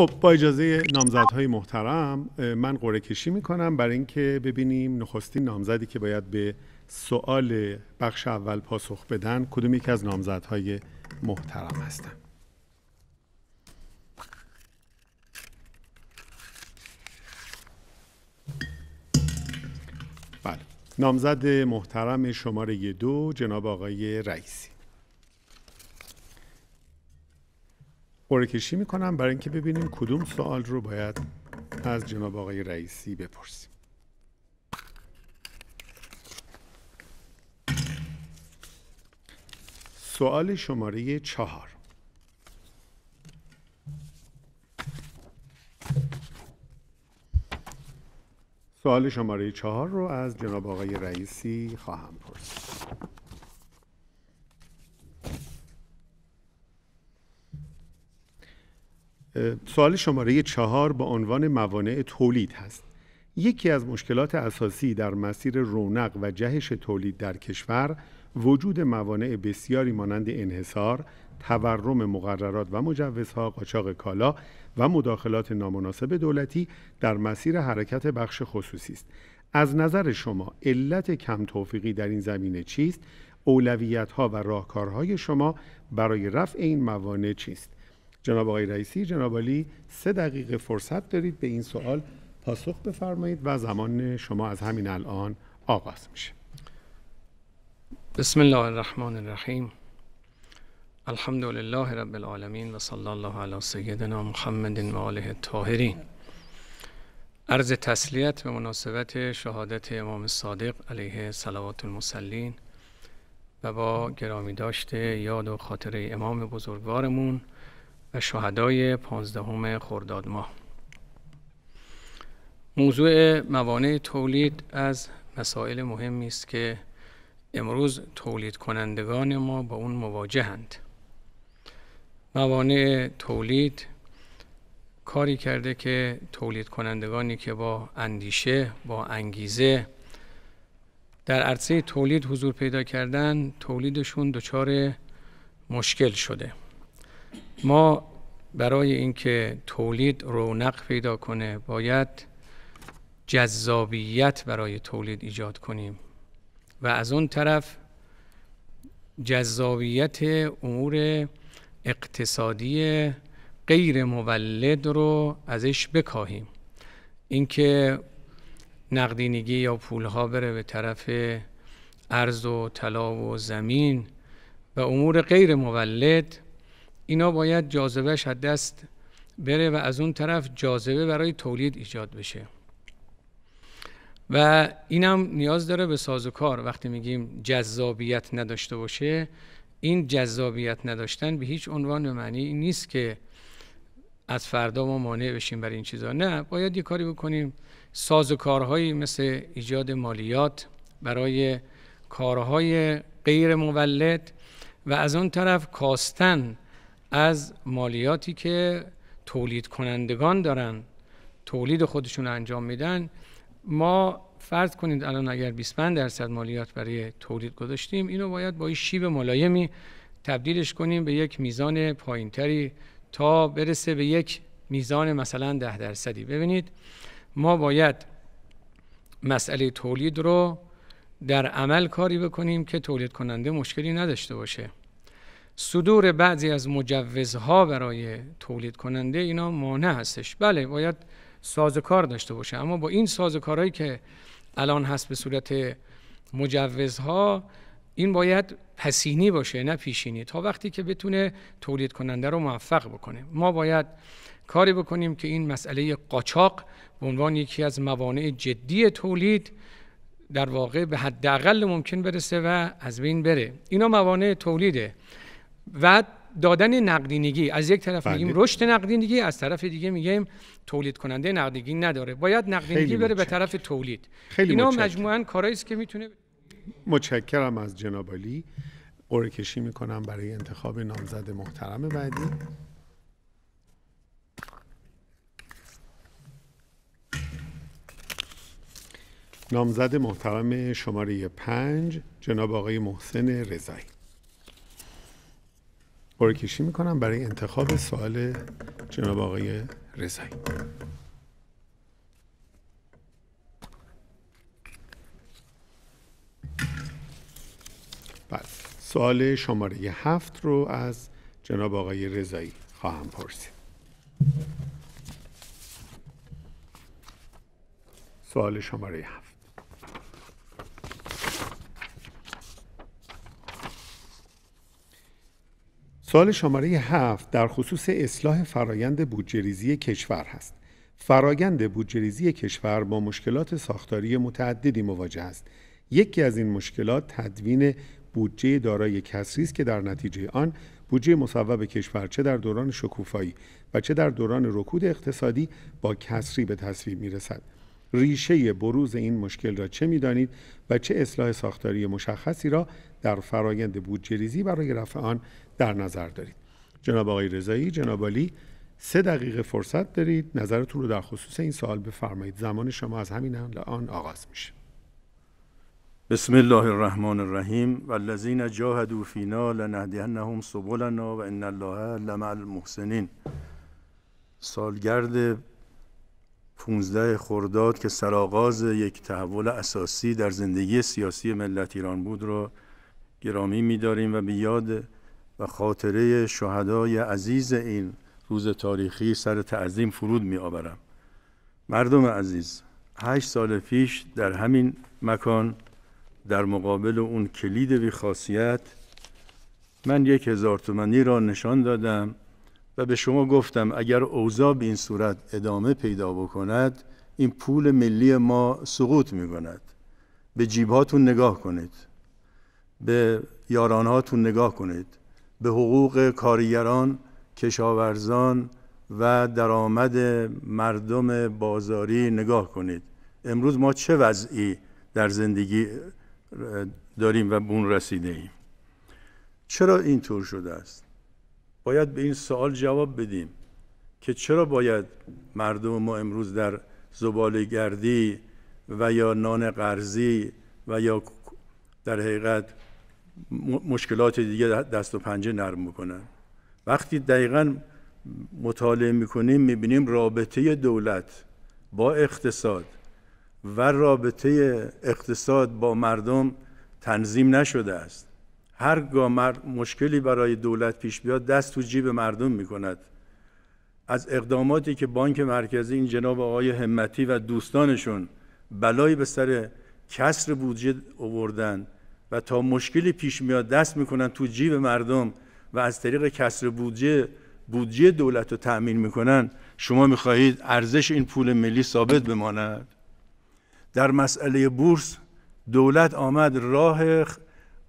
خب با اجازه نامزدهای محترم من قرعه کشی میکنم برای اینکه ببینیم نخستین نامزدی که باید به سوال بخش اول پاسخ بدن کدوم یکی از نامزدهای محترم هستن. بله نامزد محترم شماره دو جناب آقای رئیس قرعه کشی میکنم برای اینکه ببینیم کدوم سوال رو باید از جناب آقای رئیسی بپرسیم سوال شماره چهار سوال شماره چهار رو از جناب آقای رئیسی خواهم پرسید سوال شماره چهار با عنوان موانع تولید هست یکی از مشکلات اساسی در مسیر رونق و جهش تولید در کشور وجود موانع بسیاری مانند انحصار، تورم مقررات و مجوزها، قاچاق کالا و مداخلات نامناسب دولتی در مسیر حرکت بخش خصوصی است. از نظر شما علت کم توفیقی در این زمینه چیست؟ اولویت ها و راهکارهای شما برای رفع این موانع چیست؟ جناب آقای رئیسی جناب علی سه دقیقه فرصت دارید به این سوال پاسخ بفرمایید و زمان شما از همین الان آغاز میشه بسم الله الرحمن الرحیم الحمد لله رب العالمین و صلی الله علی سیدنا محمد و آله الطاهرین عرض تسلیت به مناسبت شهادت امام صادق علیه صلوات المسلین و با گرامی داشته یاد و خاطره امام بزرگوارمون و شهدای پانزدهم خرداد ماه موضوع موانع تولید از مسائل مهمی است که امروز تولید کنندگان ما با اون مواجهند موانع تولید کاری کرده که تولید کنندگانی که با اندیشه با انگیزه در عرصه تولید حضور پیدا کردن تولیدشون دچار مشکل شده ما برای اینکه تولید رونق پیدا کنه باید جذابیت برای تولید ایجاد کنیم و از اون طرف جذابیت امور اقتصادی غیر مولد رو ازش بکاهیم اینکه نقدینگی یا پولها بره به طرف ارز و طلا و زمین و امور غیر مولد اینا باید جاذبهش از دست بره و از اون طرف جاذبه برای تولید ایجاد بشه و اینم نیاز داره به سازوکار وقتی میگیم جذابیت نداشته باشه این جذابیت نداشتن به هیچ عنوان به معنی نیست که از فردا ما مانع بشیم برای این چیزا نه باید یه کاری بکنیم سازوکارهایی مثل ایجاد مالیات برای کارهای غیر مولد و از اون طرف کاستن از مالیاتی که تولید کنندگان دارن تولید خودشون انجام میدن ما فرض کنید الان اگر 25 درصد مالیات برای تولید گذاشتیم اینو باید با این شیب ملایمی تبدیلش کنیم به یک میزان پایینتری تا برسه به یک میزان مثلا ده درصدی ببینید ما باید مسئله تولید رو در عمل کاری بکنیم که تولید کننده مشکلی نداشته باشه صدور بعضی از مجوزها برای تولید کننده اینا مانع هستش بله باید سازکار داشته باشه اما با این سازکارهایی که الان هست به صورت مجوزها این باید پسینی باشه نه پیشینی تا وقتی که بتونه تولید کننده رو موفق بکنه ما باید کاری بکنیم که این مسئله قاچاق به عنوان یکی از موانع جدی تولید در واقع به حداقل ممکن برسه و از بین بره اینا موانع تولیده و دادن نقدینگی از یک طرف بله. میگیم رشد نقدینگی از طرف دیگه میگیم تولید کننده نقدینگی نداره باید نقدینگی بره به طرف تولید خیلی اینا مجموعا کارهایی است که میتونه متشکرم از جناب علی کشی میکنم برای انتخاب نامزد محترم بعدی نامزد محترم شماره پنج جناب آقای محسن رضایی قرعه کشی میکنم برای انتخاب سوال جناب آقای رضایی بله، سوال شماره هفت رو از جناب آقای رضایی خواهم پرسید سوال شماره هفت سوال شماره هفت در خصوص اصلاح فرایند بودجهریزی کشور هست. فرایند بودجریزی کشور با مشکلات ساختاری متعددی مواجه است. یکی از این مشکلات تدوین بودجه دارای کسری است که در نتیجه آن بودجه مصوب کشور چه در دوران شکوفایی و چه در دوران رکود اقتصادی با کسری به تصویب رسد ریشه بروز این مشکل را چه میدانید و چه اصلاح ساختاری مشخصی را در فرایند بودجهریزی برای رفع آن در نظر دارید جناب آقای رضایی جناب علی سه دقیقه فرصت دارید نظرتون رو در خصوص این سوال بفرمایید زمان شما از همین الان آغاز میشه بسم الله الرحمن الرحیم والذین جاهدوا فینا لنهدینهم سبلنا و ان الله لمع المحسنین سالگرد 15 خرداد که سرآغاز یک تحول اساسی در زندگی سیاسی ملت ایران بود را گرامی می‌داریم و به یاد و خاطره شهدای عزیز این روز تاریخی سر تعظیم فرود می آورم مردم عزیز هشت سال پیش در همین مکان در مقابل اون کلید خاصیت من یک هزار تومنی را نشان دادم و به شما گفتم اگر اوضاع به این صورت ادامه پیدا بکند این پول ملی ما سقوط می کند به جیبهاتون نگاه کنید به یارانهاتون نگاه کنید به حقوق کارگران، کشاورزان و درآمد مردم بازاری نگاه کنید امروز ما چه وضعی در زندگی داریم و به اون رسیده ایم چرا اینطور شده است باید به این سوال جواب بدیم که چرا باید مردم ما امروز در زبالگردی و یا نان قرضی و یا در حقیقت مشکلات دیگه دست و پنجه نرم بکنن وقتی دقیقا مطالعه میکنیم میبینیم رابطه دولت با اقتصاد و رابطه اقتصاد با مردم تنظیم نشده است هرگاه مشکلی برای دولت پیش بیاد دست تو جیب مردم میکند از اقداماتی که بانک مرکزی این جناب آقای همتی و دوستانشون بلایی به سر کسر بودجه اووردند و تا مشکلی پیش میاد دست میکنن تو جیب مردم و از طریق کسر بودجه بودجه دولت رو تأمین میکنن شما میخواهید ارزش این پول ملی ثابت بماند در مسئله بورس دولت آمد راه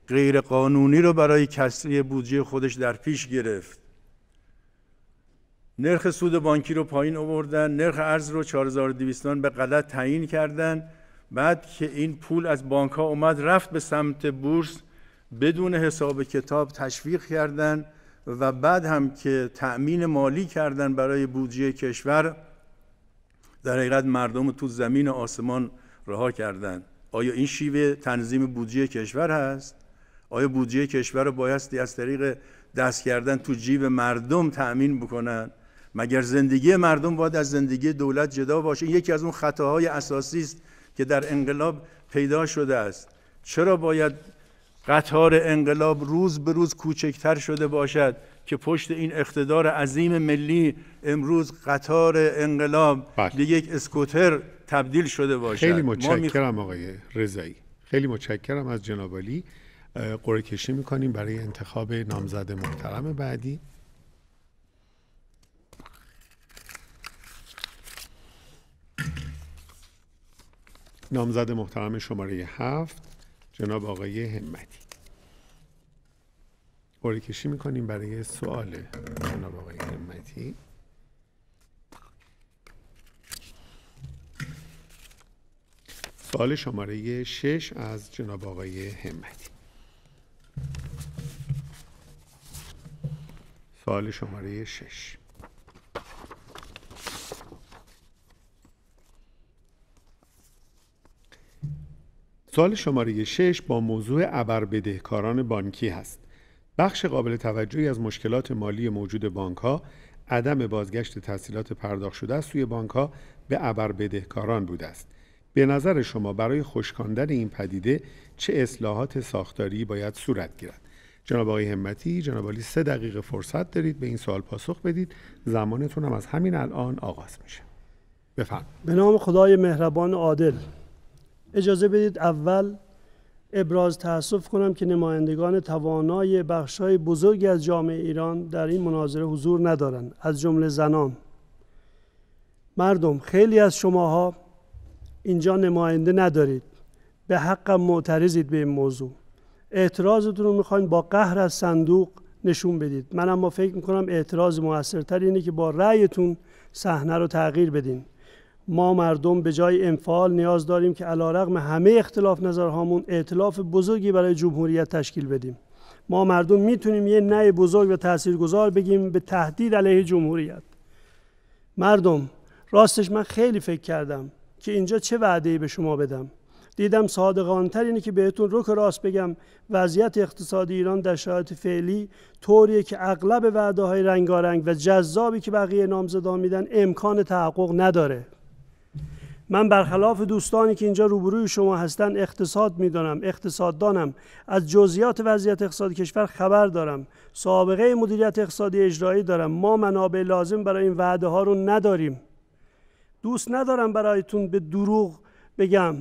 غیر قانونی رو برای کسری بودجه خودش در پیش گرفت نرخ سود بانکی رو پایین آوردن نرخ ارز رو 4200 به غلط تعیین کردند بعد که این پول از بانک ها اومد رفت به سمت بورس بدون حساب کتاب تشویق کردن و بعد هم که تأمین مالی کردن برای بودجه کشور در حقیقت مردم تو زمین و آسمان رها کردند آیا این شیوه تنظیم بودجه کشور هست آیا بودجه کشور رو بایستی از طریق دست کردن تو جیب مردم تأمین بکنن مگر زندگی مردم باید از زندگی دولت جدا باشه این یکی از اون خطاهای اساسی است که در انقلاب پیدا شده است چرا باید قطار انقلاب روز به روز کوچکتر شده باشد که پشت این اقتدار عظیم ملی امروز قطار انقلاب بله. به یک اسکوتر تبدیل شده باشد خیلی متشکرم آقای رضایی خیلی متشکرم از جناب علی قرعه کشی میکنیم برای انتخاب نامزد محترم بعدی نامزد محترم شماره هفت جناب آقای همتی قره کشی میکنیم برای سوال جناب آقای همتی سوال شماره شش از جناب آقای همتی سوال شماره شش سوال شماره 6 با موضوع ابر بدهکاران بانکی هست. بخش قابل توجهی از مشکلات مالی موجود بانک ها عدم بازگشت تحصیلات پرداخت شده از سوی بانک ها به ابر بدهکاران بوده است. به نظر شما برای خشکاندن این پدیده چه اصلاحات ساختاری باید صورت گیرد؟ جناب آقای همتی، جناب علی سه دقیقه فرصت دارید به این سوال پاسخ بدید. زمانتون هم از همین الان آغاز میشه. بفرمایید. به نام خدای مهربان عادل. اجازه بدید اول ابراز تاسف کنم که نمایندگان توانای بخشای بزرگی از جامعه ایران در این مناظره حضور ندارند از جمله زنان مردم خیلی از شماها اینجا نماینده ندارید به حق معترضید به این موضوع اعتراضتون رو میخواین با قهر از صندوق نشون بدید من اما فکر میکنم اعتراض موثرتر اینه که با رأیتون صحنه رو تغییر بدین ما مردم به جای انفعال نیاز داریم که علا رقم همه اختلاف نظرهامون اعتلاف بزرگی برای جمهوریت تشکیل بدیم ما مردم میتونیم یه نه بزرگ و تاثیرگذار بگیم به تهدید علیه جمهوریت مردم راستش من خیلی فکر کردم که اینجا چه وعده‌ای به شما بدم دیدم صادقانتر اینه که بهتون رک راست بگم وضعیت اقتصادی ایران در شرایط فعلی طوریه که اغلب وعده های رنگارنگ و جذابی که بقیه نامزدان میدن امکان تحقق نداره من برخلاف دوستانی که اینجا روبروی شما هستند اقتصاد میدانم اقتصاددانم از جزئیات وضعیت اقتصاد کشور خبر دارم سابقه مدیریت اقتصادی اجرایی دارم ما منابع لازم برای این وعده ها رو نداریم دوست ندارم برایتون به دروغ بگم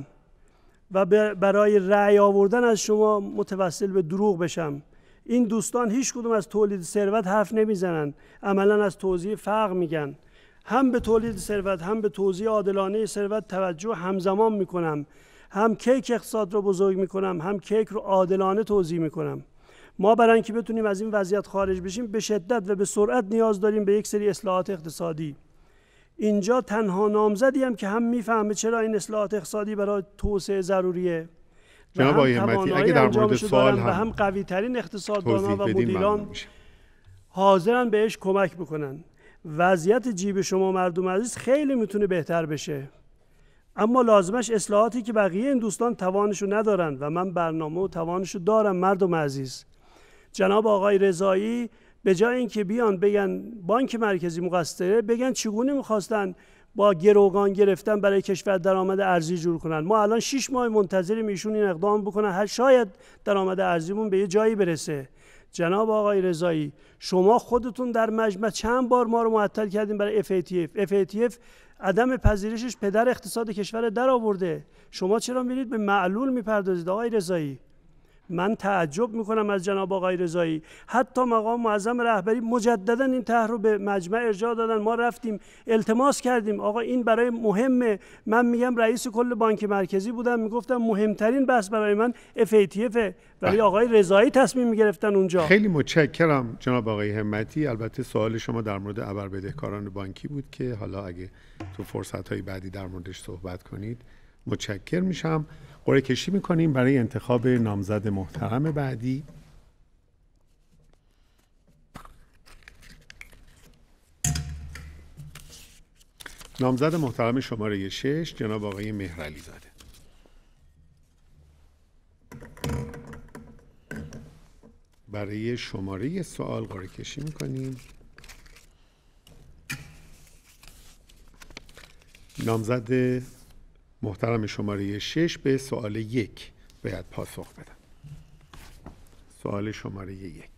و برای رأی آوردن از شما متوسل به دروغ بشم این دوستان هیچ کدوم از تولید ثروت حرف نمیزنن عملا از توضیح فرق میگن هم به تولید ثروت هم به توزیع عادلانه ثروت توجه همزمان میکنم هم کیک اقتصاد رو بزرگ میکنم هم کیک رو عادلانه توزیع میکنم ما برای اینکه بتونیم از این وضعیت خارج بشیم به شدت و به سرعت نیاز داریم به یک سری اصلاحات اقتصادی اینجا تنها نامزدی هم که هم میفهمه چرا این اصلاحات اقتصادی برای توسعه ضروریه جناب همتی اگه در مورد هم, هم قوی ترین اقتصاددانان و مدیران حاضرن بهش کمک بکنن وضعیت جیب شما مردم عزیز خیلی میتونه بهتر بشه اما لازمش اصلاحاتی که بقیه این دوستان توانشو ندارن و من برنامه و توانشو دارم مردم عزیز جناب آقای رضایی به جای اینکه بیان بگن بانک مرکزی مقصره بگن چگونه میخواستن با گروگان گرفتن برای کشور درآمد ارزی جور کنن ما الان 6 ماه منتظریم ایشون این اقدام بکنن هر شاید درآمد ارزیمون به یه جایی برسه جناب آقای رضایی شما خودتون در مجمع چند بار ما رو معطل کردیم برای FATF FATF عدم پذیرشش پدر اقتصاد کشور در آورده شما چرا میرید به معلول میپردازید آقای رضایی من تعجب میکنم از جناب آقای رضایی حتی مقام معظم رهبری مجددا این طرح رو به مجمع ارجاع دادن ما رفتیم التماس کردیم آقا این برای مهمه من میگم رئیس کل بانک مرکزی بودم میگفتم مهمترین بحث برای من FATF ولی آقای رضایی تصمیم گرفتن اونجا خیلی متشکرم جناب آقای همتی البته سوال شما در مورد ابر بدهکاران بانکی بود که حالا اگه تو فرصت های بعدی در موردش صحبت کنید متشکر میشم قرعه کشی میکنیم برای انتخاب نامزد محترم بعدی نامزد محترم شماره شش جناب آقای مهرعلی زاده برای شماره سوال قرعه کشی میکنیم نامزد محترم شماره شش به سوال یک باید پاسخ بدن سوال شماره یک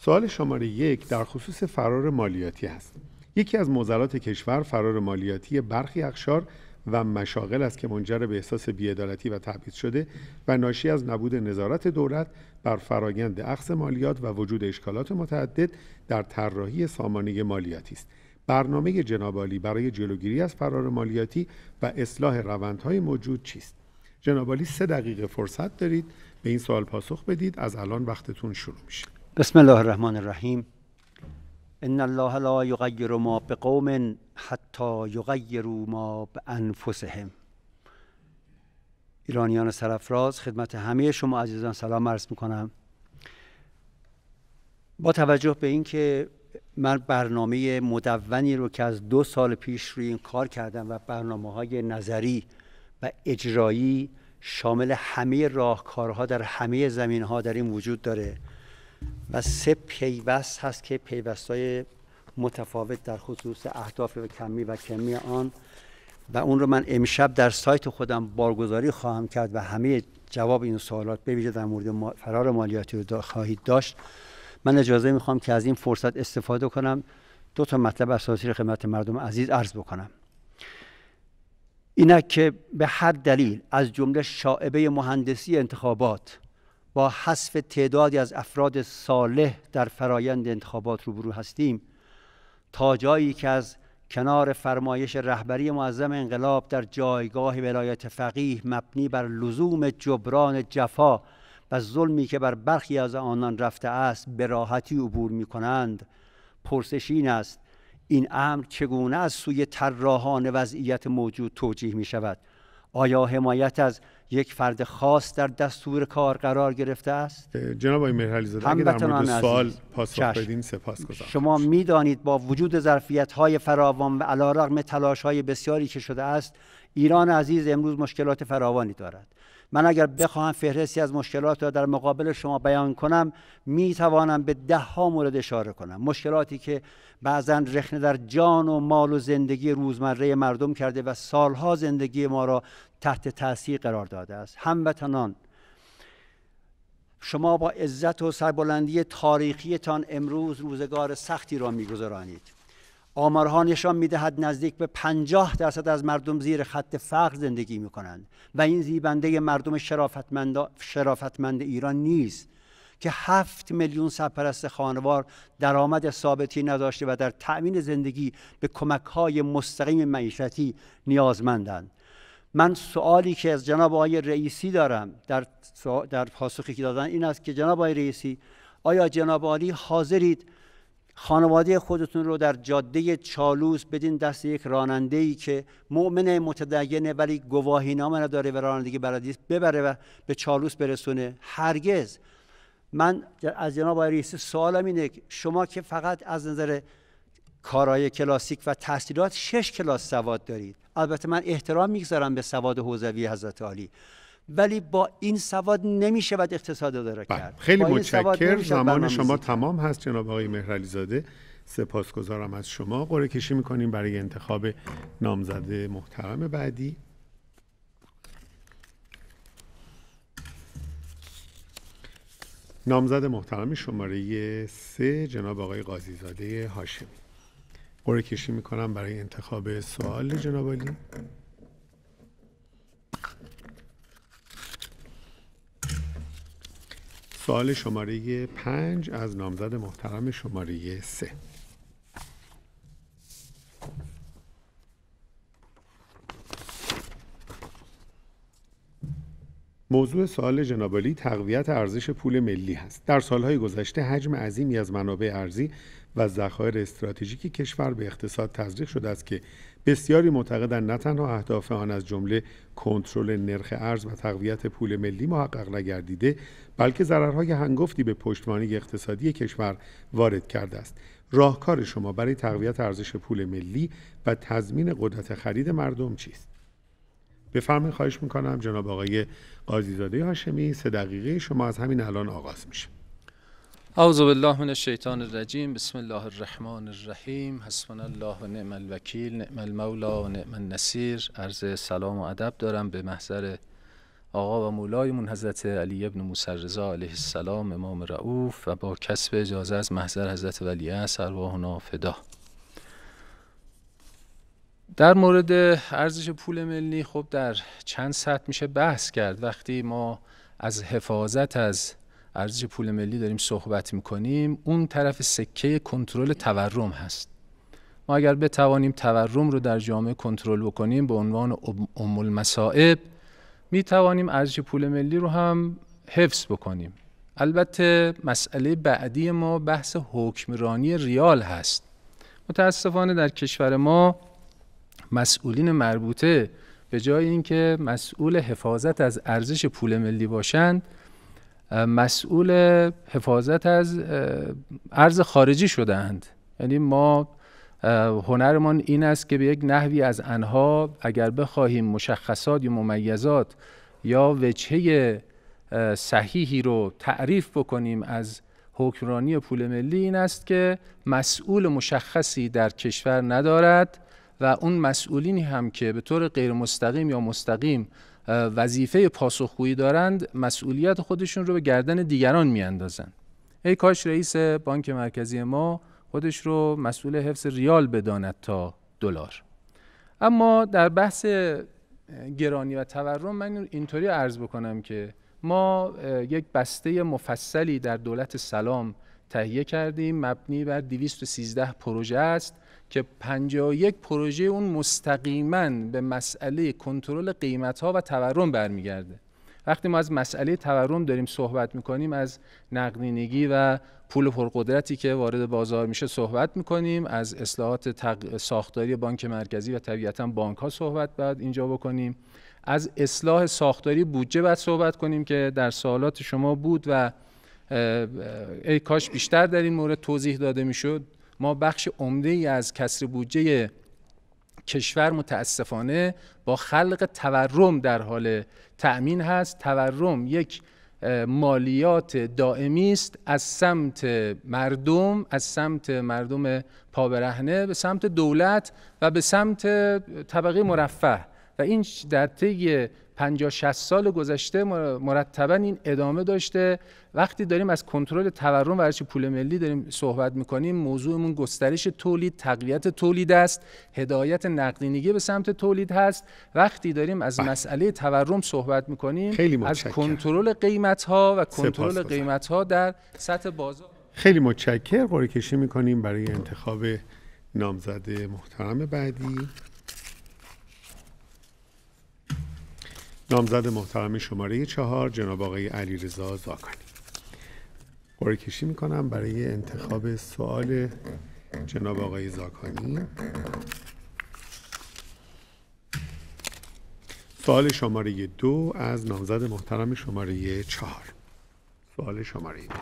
سوال شماره یک در خصوص فرار مالیاتی هست یکی از موزلات کشور فرار مالیاتی برخی اخشار و مشاغل است که منجر به احساس بیعدالتی و تبعیض شده و ناشی از نبود نظارت دولت بر فرایند اخذ مالیات و وجود اشکالات متعدد در طراحی سامانه مالیاتی است برنامه جنابالی برای جلوگیری از فرار مالیاتی و اصلاح روندهای موجود چیست جنابالی سه دقیقه فرصت دارید به این سوال پاسخ بدید از الان وقتتون شروع میشه بسم الله الرحمن الرحیم ان الله لا یغیر ما بقوم حتی یغیروا ما بانفسهم ایرانیان سرفراز خدمت همه شما عزیزان سلام عرض میکنم با توجه به اینکه من برنامه مدونی رو که از دو سال پیش روی این کار کردم و برنامه های نظری و اجرایی شامل همه راهکارها در همه زمین ها در این وجود داره و سه پیوست هست که پیوست های متفاوت در خصوص اهداف و کمی و کمی آن و اون رو من امشب در سایت خودم بارگذاری خواهم کرد و همه جواب این سوالات ببینید در مورد فرار مالیاتی رو خواهید داشت من اجازه میخوام که از این فرصت استفاده کنم دو تا مطلب اساسی رو خدمت مردم عزیز عرض بکنم اینک که به هر دلیل از جمله شاعبه مهندسی انتخابات با حذف تعدادی از افراد صالح در فرایند انتخابات روبرو هستیم تا جایی که از کنار فرمایش رهبری معظم انقلاب در جایگاه ولایت فقیه مبنی بر لزوم جبران جفا و ظلمی که بر برخی از آنان رفته است به راحتی عبور می کنند پرسش این است این امر چگونه از سوی طراحان وضعیت موجود توجیه می شود آیا حمایت از یک فرد خاص در دستور کار قرار گرفته است جناب آقای مرحلی زاده اگه در مورد سوال پاسخ بدین شما میدانید با وجود ظرفیت های فراوان و علارغم تلاش های بسیاری که شده است ایران عزیز امروز مشکلات فراوانی دارد من اگر بخواهم فهرستی از مشکلات را در مقابل شما بیان کنم می توانم به ده ها مورد اشاره کنم مشکلاتی که بعضا رخنه در جان و مال و زندگی روزمره مردم کرده و سالها زندگی ما را تحت تاثیر قرار داده است هموطنان شما با عزت و سربلندی تاریخیتان امروز روزگار سختی را میگذرانید آمارها نشان میدهد نزدیک به 50 درصد از مردم زیر خط فقر زندگی می کنند و این زیبنده مردم شرافتمند, شرافتمند ایران نیست که هفت میلیون سرپرست خانوار درآمد ثابتی نداشته و در تأمین زندگی به کمک های مستقیم معیشتی نیازمندند من سوالی که از جناب آقای رئیسی دارم در, در پاسخی که دادن این است که جناب آقای رئیسی آیا جناب عالی حاضرید خانواده خودتون رو در جاده چالوس بدین دست یک راننده ای که مؤمن متدینه ولی گواهی نامه نداره و رانندگی بلد ببره و به چالوس برسونه هرگز من از جناب آقای رئیس سوالم اینه شما که فقط از نظر کارای کلاسیک و تحصیلات شش کلاس سواد دارید البته من احترام میگذارم به سواد حوزوی حضرت عالی ولی با این سواد نمیشود اقتصاد اداره بله. کرد خیلی متشکر زمان شما تمام هست جناب آقای مهرعلی زاده سپاسگزارم از شما قرعه کشی میکنیم برای انتخاب نامزده محترم بعدی نامزد محترم شماره سه جناب آقای زاده هاشمی قرعه کشی میکنم برای انتخاب سوال جناب علی سوال شماره پنج از نامزد محترم شماره سه موضوع سوال جنابالی تقویت ارزش پول ملی هست. در سالهای گذشته حجم عظیمی از منابع ارزی و ذخایر استراتژیک کشور به اقتصاد تزریق شده است که بسیاری معتقدند نه تنها اهداف آن از جمله کنترل نرخ ارز و تقویت پول ملی محقق نگردیده بلکه ضررهای هنگفتی به پشتوانه اقتصادی کشور وارد کرده است راهکار شما برای تقویت ارزش پول ملی و تضمین قدرت خرید مردم چیست بفرمایید خواهش میکنم جناب آقای قاضیزاده هاشمی سه دقیقه شما از همین الان آغاز میشه اعوذ بالله من الشیطان الرجیم بسم الله الرحمن الرحیم حسبنا الله و نعم الوکیل نعم المولا و نعم النصیر عرض سلام و ادب دارم به محضر آقا و مولایمون حضرت علی ابن موسی رضا علیه السلام امام رعوف و با کسب اجازه از محضر حضرت ولیه اثر و فدا در مورد ارزش پول ملی خب در چند ساعت میشه بحث کرد وقتی ما از حفاظت از ارزش پول ملی داریم صحبت میکنیم اون طرف سکه کنترل تورم هست ما اگر بتوانیم تورم رو در جامعه کنترل بکنیم به عنوان ام المصائب می توانیم ارزش پول ملی رو هم حفظ بکنیم البته مسئله بعدی ما بحث حکمرانی ریال هست متاسفانه در کشور ما مسئولین مربوطه به جای اینکه مسئول حفاظت از ارزش پول ملی باشند مسئول حفاظت از ارز خارجی شدند یعنی ما هنرمان این است که به یک نحوی از انها اگر بخواهیم مشخصات یا ممیزات یا وجهه صحیحی رو تعریف بکنیم از حکمرانی پول ملی این است که مسئول مشخصی در کشور ندارد و اون مسئولینی هم که به طور غیر مستقیم یا مستقیم وظیفه پاسخگویی دارند مسئولیت خودشون رو به گردن دیگران میاندازن ای کاش رئیس بانک مرکزی ما خودش رو مسئول حفظ ریال بداند تا دلار اما در بحث گرانی و تورم من اینطوری عرض بکنم که ما یک بسته مفصلی در دولت سلام تهیه کردیم مبنی بر 213 پروژه است که 51 پروژه اون مستقیما به مسئله کنترل قیمت ها و تورم برمیگرده وقتی ما از مسئله تورم داریم صحبت میکنیم از نقدینگی و پول پرقدرتی که وارد بازار میشه صحبت میکنیم از اصلاحات ساختاری بانک مرکزی و طبیعتا بانک ها صحبت باید اینجا بکنیم از اصلاح ساختاری بودجه باید صحبت کنیم که در سوالات شما بود و ای کاش بیشتر در این مورد توضیح داده میشد ما بخش عمده ای از کسر بودجه کشور متاسفانه با خلق تورم در حال تأمین هست تورم یک مالیات دائمی است از سمت مردم از سمت مردم پابرهنه به سمت دولت و به سمت طبقه مرفه و این در طی 50 60 سال گذشته مرتبا این ادامه داشته وقتی داریم از کنترل تورم و ارزش پول ملی داریم صحبت میکنیم موضوعمون گسترش تولید تقویت تولید است هدایت نقدینگی به سمت تولید هست وقتی داریم از بله. مسئله تورم صحبت میکنیم از کنترل قیمت ها و کنترل قیمت ها در سطح بازار خیلی متشکر بارکشی میکنیم برای انتخاب نامزده محترم بعدی نامزد محترم شماره چهار جناب آقای علی زاکانی قره کشی میکنم برای انتخاب سوال جناب آقای زاکانی سوال شماره دو از نامزد محترم شماره چهار سوال شماره دو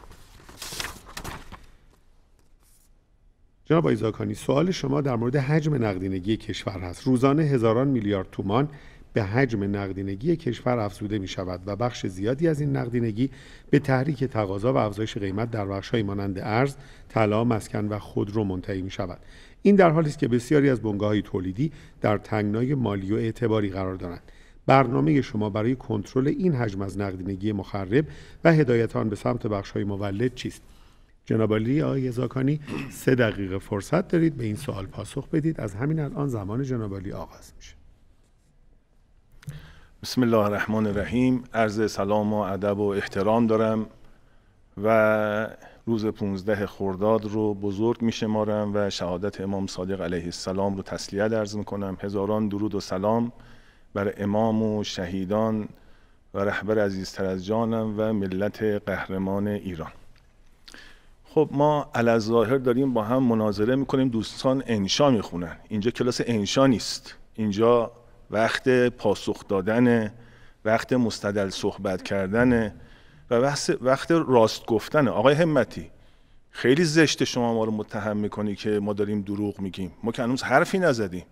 جناب آقای زاکانی سوال شما در مورد حجم نقدینگی کشور هست روزانه هزاران میلیارد تومان به حجم نقدینگی کشور افزوده می شود و بخش زیادی از این نقدینگی به تحریک تقاضا و افزایش قیمت در های مانند ارز، طلا، مسکن و خودرو منتهی می شود. این در حالی است که بسیاری از های تولیدی در تنگنای مالی و اعتباری قرار دارند. برنامه شما برای کنترل این حجم از نقدینگی مخرب و هدایت آن به سمت بخش های مولد چیست؟ جناب علی آقای زاکانی سه دقیقه فرصت دارید به این سوال پاسخ بدید از همین الان زمان جناب علی آغاز میشه بسم الله الرحمن الرحیم عرض سلام و ادب و احترام دارم و روز 15 خرداد رو بزرگ می شمارم و شهادت امام صادق علیه السلام رو تسلیت عرض می کنم هزاران درود و سلام بر امام و شهیدان و رهبر عزیزتر از جانم و ملت قهرمان ایران خب ما الظاهر داریم با هم مناظره میکنیم دوستان انشا میخونن اینجا کلاس انشا نیست اینجا وقت پاسخ دادن وقت مستدل صحبت کردن و وقت راست گفتن آقای همتی خیلی زشت شما ما رو متهم میکنی که ما داریم دروغ میگیم ما که هنوز حرفی نزدیم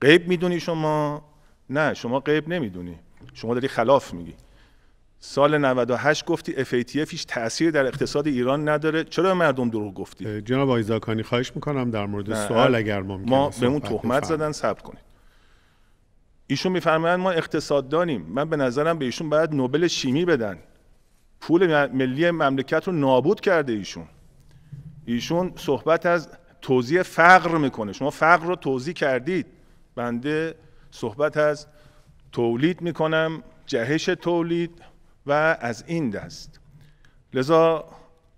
قیب میدونی شما نه شما قیب نمیدونی شما داری خلاف میگی سال 98 گفتی FATF هیچ تأثیر در اقتصاد ایران نداره چرا مردم دروغ گفتی جناب آیزاکانی خواهش میکنم در مورد سوال اگر ممکن ما اون تهمت زدن ثبت ایشون میفرمایند ما اقتصاددانیم، من به نظرم به ایشون باید نوبل شیمی بدن پول ملی مملکت رو نابود کرده ایشون ایشون صحبت از توضیح فقر میکنه شما فقر رو توضیح کردید بنده صحبت از تولید میکنم جهش تولید و از این دست لذا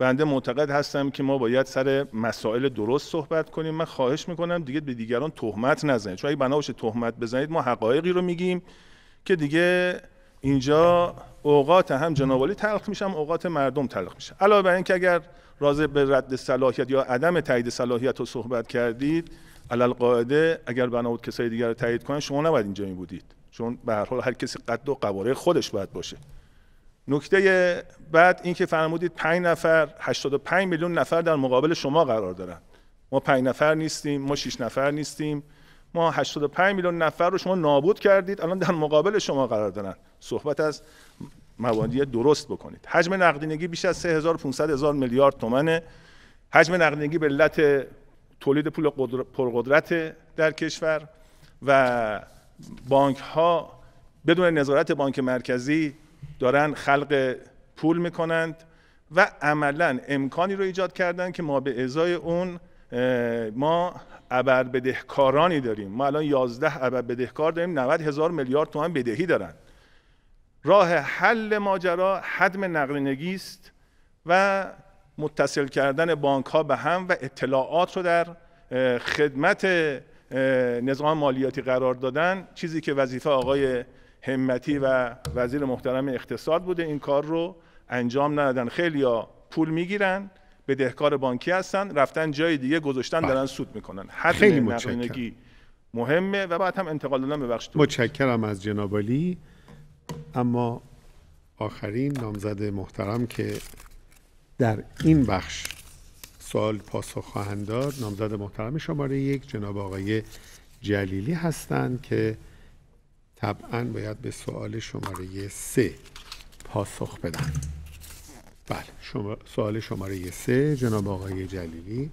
بنده معتقد هستم که ما باید سر مسائل درست صحبت کنیم من خواهش میکنم دیگه به دیگران تهمت نزنید چون اگه بنا تهمت بزنید ما حقایقی رو میگیم که دیگه اینجا اوقات هم جنابالی تلخ میشم اوقات مردم تلخ میشه علاوه بر اینکه اگر رازه به رد صلاحیت یا عدم تایید صلاحیت رو صحبت کردید علل قاعده اگر بنا بود کسای دیگر رو تایید کنن شما نباید اینجا می بودید چون به هر حال هر کسی قد و قواره خودش باید باشه نکته بعد اینکه فرمودید 5 نفر 85 میلیون نفر در مقابل شما قرار دارن ما 5 نفر نیستیم ما 6 نفر نیستیم ما 85 میلیون نفر رو شما نابود کردید الان در مقابل شما قرار دارن صحبت از مبادی درست بکنید حجم نقدینگی بیش از 3500 هزار میلیارد تومنه حجم نقدینگی به علت تولید پول پرقدرت در کشور و بانک ها بدون نظارت بانک مرکزی دارن خلق پول میکنند و عملا امکانی رو ایجاد کردن که ما به ازای اون ما عبر بدهکارانی داریم ما الان 11 عبر بدهکار داریم 90 هزار میلیارد تومن بدهی دارن راه حل ماجرا حدم نقدینگی است و متصل کردن بانک ها به هم و اطلاعات رو در خدمت نظام مالیاتی قرار دادن چیزی که وظیفه آقای همتی و وزیر محترم اقتصاد بوده این کار رو انجام ندادن خیلی ها پول میگیرن بدهکار بانکی هستن رفتن جای دیگه گذاشتن بله. دارن سود میکنن خیلی متشکرم مهمه و بعد هم انتقال دادن بخش متشکرم از جناب علی اما آخرین نامزد محترم که در این بخش سوال پاسخ خواهند داد نامزد محترم شماره یک جناب آقای جلیلی هستند که طبعا باید به سوال شماره سه پاسخ بدن بله شما سوال شماره سه جناب آقای جلیلی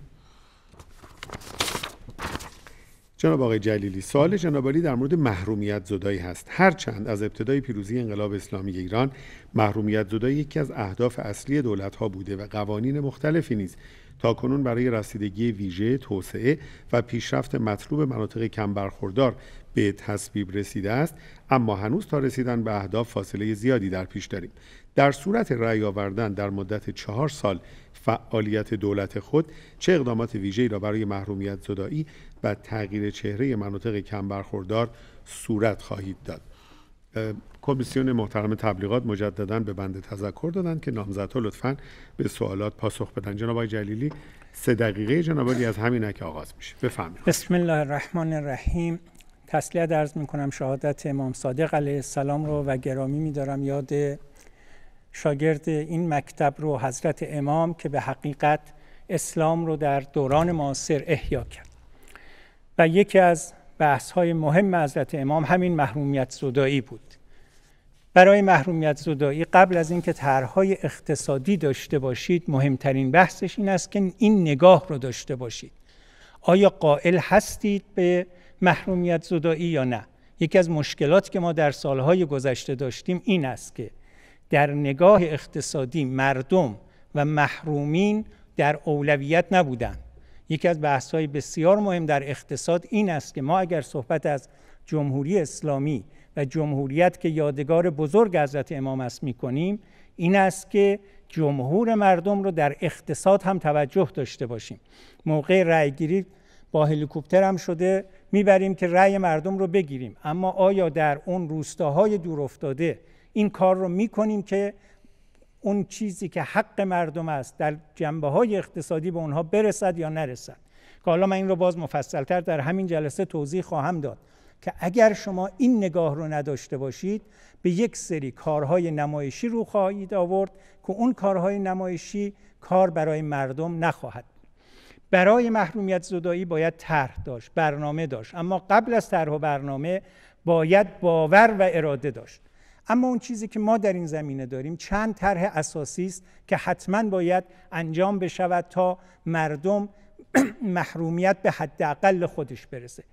جناب آقای جلیلی سوال جناب در مورد محرومیت زدایی هست هرچند از ابتدای پیروزی انقلاب اسلامی ایران محرومیت زدایی یکی از اهداف اصلی دولت ها بوده و قوانین مختلفی نیز تا کنون برای رسیدگی ویژه توسعه و پیشرفت مطلوب مناطق کم برخوردار به تصویب رسیده است اما هنوز تا رسیدن به اهداف فاصله زیادی در پیش داریم در صورت رأی آوردن در مدت چهار سال فعالیت دولت خود چه اقدامات ویژه‌ای را برای محرومیت زدایی و تغییر چهره مناطق کم برخوردار صورت خواهید داد کمیسیون محترم تبلیغات مجددا به بند تذکر دادند که نامزدها لطفا به سوالات پاسخ بدن جناب جلیلی سه دقیقه جناب از همین که آغاز میشه بفرمایید بسم الله الرحمن الرحیم تسلیت ارز می کنم شهادت امام صادق علیه السلام رو و گرامی میدارم یاد شاگرد این مکتب رو حضرت امام که به حقیقت اسلام رو در دوران معاصر احیا کرد و یکی از بحث های مهم حضرت امام همین محرومیت زدایی بود برای محرومیت زدایی قبل از اینکه طرحهای اقتصادی داشته باشید مهمترین بحثش این است که این نگاه رو داشته باشید آیا قائل هستید به محرومیت زدایی یا نه یکی از مشکلات که ما در سالهای گذشته داشتیم این است که در نگاه اقتصادی مردم و محرومین در اولویت نبودند یکی از بحث های بسیار مهم در اقتصاد این است که ما اگر صحبت از جمهوری اسلامی و جمهوریت که یادگار بزرگ حضرت امام است میکنیم این است که جمهور مردم رو در اقتصاد هم توجه داشته باشیم موقع رأیگیری با هلیکوپتر هم شده میبریم که رأی مردم رو بگیریم اما آیا در اون روستاهای دور افتاده این کار رو میکنیم که اون چیزی که حق مردم است در جنبه های اقتصادی به اونها برسد یا نرسد که حالا من این رو باز مفصلتر در همین جلسه توضیح خواهم داد که اگر شما این نگاه رو نداشته باشید به یک سری کارهای نمایشی رو خواهید آورد که اون کارهای نمایشی کار برای مردم نخواهد برای محرومیت زدایی باید طرح داشت برنامه داشت اما قبل از طرح و برنامه باید باور و اراده داشت اما اون چیزی که ما در این زمینه داریم چند طرح اساسی است که حتما باید انجام بشود تا مردم محرومیت به حداقل خودش برسه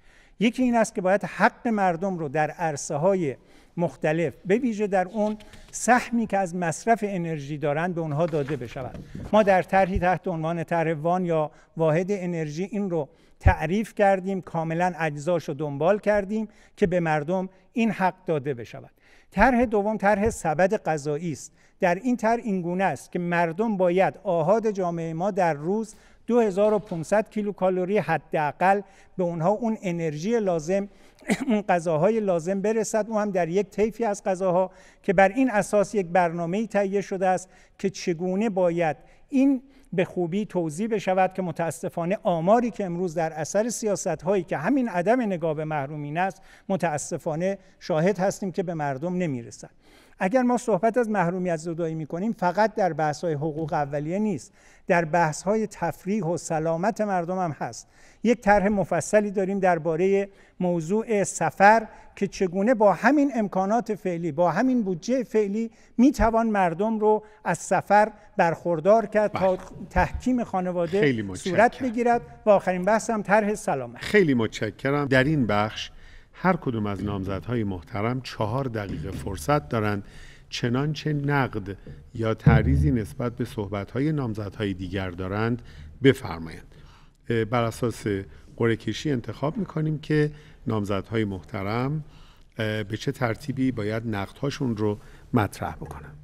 یکی این است که باید حق مردم رو در عرصه های مختلف به ویژه در اون سهمی که از مصرف انرژی دارند به اونها داده بشود ما در طرحی تحت عنوان طرح وان یا واحد انرژی این رو تعریف کردیم کاملا اجزاش رو دنبال کردیم که به مردم این حق داده بشود طرح دوم طرح سبد غذایی است در این طرح این گونه است که مردم باید آهاد جامعه ما در روز 2500 کیلوکالری حداقل به اونها اون انرژی لازم اون غذاهای لازم برسد او هم در یک طیفی از غذاها که بر این اساس یک برنامه تهیه شده است که چگونه باید این به خوبی توضیح بشود که متاسفانه آماری که امروز در اثر سیاست هایی که همین عدم نگاه به محرومین است متاسفانه شاهد هستیم که به مردم نمیرسد اگر ما صحبت از محرومیت زدایی کنیم فقط در بحث های حقوق اولیه نیست در بحث های تفریح و سلامت مردم هم هست یک طرح مفصلی داریم درباره موضوع سفر که چگونه با همین امکانات فعلی با همین بودجه فعلی توان مردم رو از سفر برخوردار کرد تا بله. تحکیم خانواده صورت بگیرد و آخرین بحث هم طرح سلامت خیلی متشکرم در این بخش هر کدوم از نامزدهای محترم چهار دقیقه فرصت دارند چنانچه نقد یا تعریضی نسبت به صحبتهای نامزدهای دیگر دارند بفرمایند بر اساس قره کشی انتخاب میکنیم که نامزدهای محترم به چه ترتیبی باید نقدهاشون رو مطرح بکنند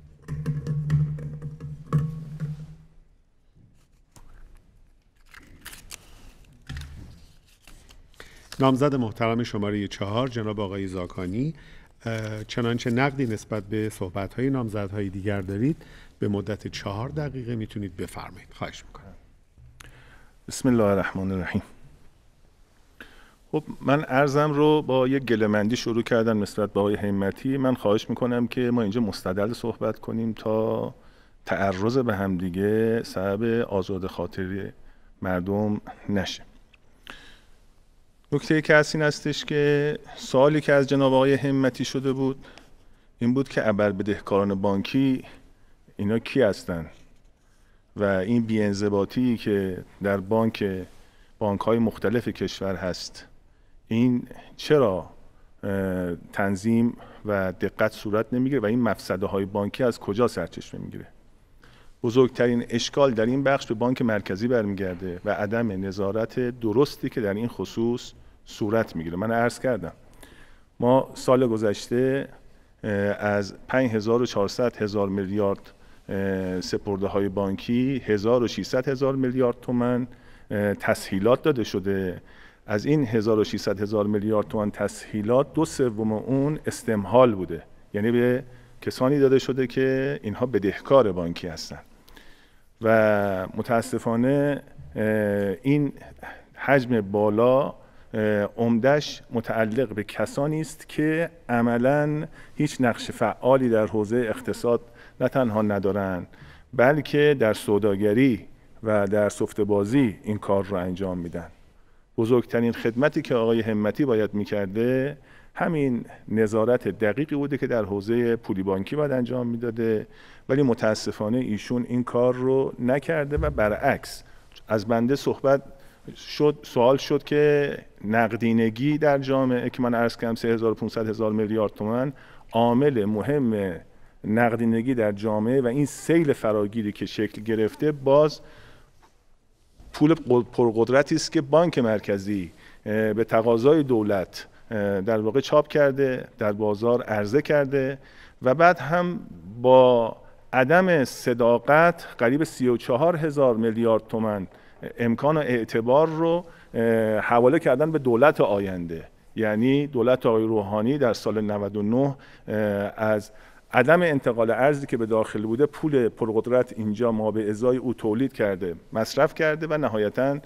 نامزد محترم شماره چهار جناب آقای زاکانی چنانچه نقدی نسبت به صحبت های نامزد های دیگر دارید به مدت چهار دقیقه میتونید بفرمایید خواهش میکنم بسم الله الرحمن الرحیم خب من ارزم رو با یک گلمندی شروع کردن نسبت به آقای همتی من خواهش میکنم که ما اینجا مستدل صحبت کنیم تا تعرض به همدیگه سبب آزاد خاطر مردم نشه نکته که این هستش که سوالی که از جناب آقای همتی شده بود این بود که ابر بدهکاران بانکی اینا کی هستن و این بیانضباطی که در بانک بانک های مختلف کشور هست این چرا تنظیم و دقت صورت نمیگیره و این مفسده های بانکی از کجا سرچشمه میگیره بزرگترین اشکال در این بخش به بانک مرکزی برمیگرده و عدم نظارت درستی که در این خصوص صورت میگیره من عرض کردم ما سال گذشته از 5400 هزار میلیارد سپرده های بانکی 1600 هزار میلیارد تومن تسهیلات داده شده از این 1600 هزار میلیارد تومن تسهیلات دو سوم اون استمحال بوده یعنی به کسانی داده شده که اینها بدهکار بانکی هستند و متاسفانه این حجم بالا عمدش متعلق به کسانی است که عملا هیچ نقش فعالی در حوزه اقتصاد نه تنها ندارند بلکه در سوداگری و در سفت بازی این کار را انجام میدن بزرگترین خدمتی که آقای همتی باید میکرده همین نظارت دقیقی بوده که در حوزه پولی بانکی باید انجام میداده ولی متاسفانه ایشون این کار رو نکرده و برعکس از بنده صحبت شد سوال شد که نقدینگی در جامعه که من عرض کردم 3500 هزار میلیارد تومن عامل مهم نقدینگی در جامعه و این سیل فراگیری که شکل گرفته باز پول پرقدرتی است که بانک مرکزی به تقاضای دولت در واقع چاپ کرده در بازار عرضه کرده و بعد هم با عدم صداقت قریب 34 هزار میلیارد تومن امکان و اعتبار رو حواله کردن به دولت آینده یعنی دولت آقای روحانی در سال 99 از عدم انتقال ارزی که به داخل بوده پول پرقدرت اینجا ما به ازای او تولید کرده مصرف کرده و نهایتا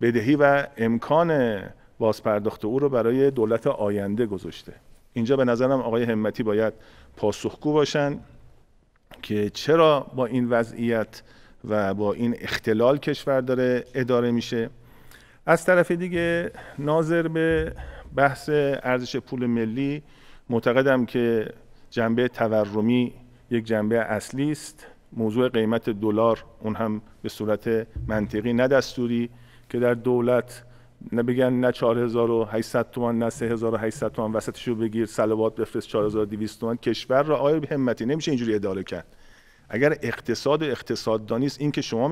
بدهی و امکان بازپرداخت او رو برای دولت آینده گذاشته اینجا به نظرم آقای همتی باید پاسخگو باشن که چرا با این وضعیت و با این اختلال کشور داره اداره میشه از طرف دیگه ناظر به بحث ارزش پول ملی معتقدم که جنبه تورمی یک جنبه اصلی است موضوع قیمت دلار اون هم به صورت منطقی نه که در دولت نه بگن نه 4800 تومان نه 3800 تومان وسطش رو بگیر صلوات بفرست 4200 تومان کشور را آیا به همتی نمیشه اینجوری اداره کرد اگر اقتصاد و اقتصاددانی است این شما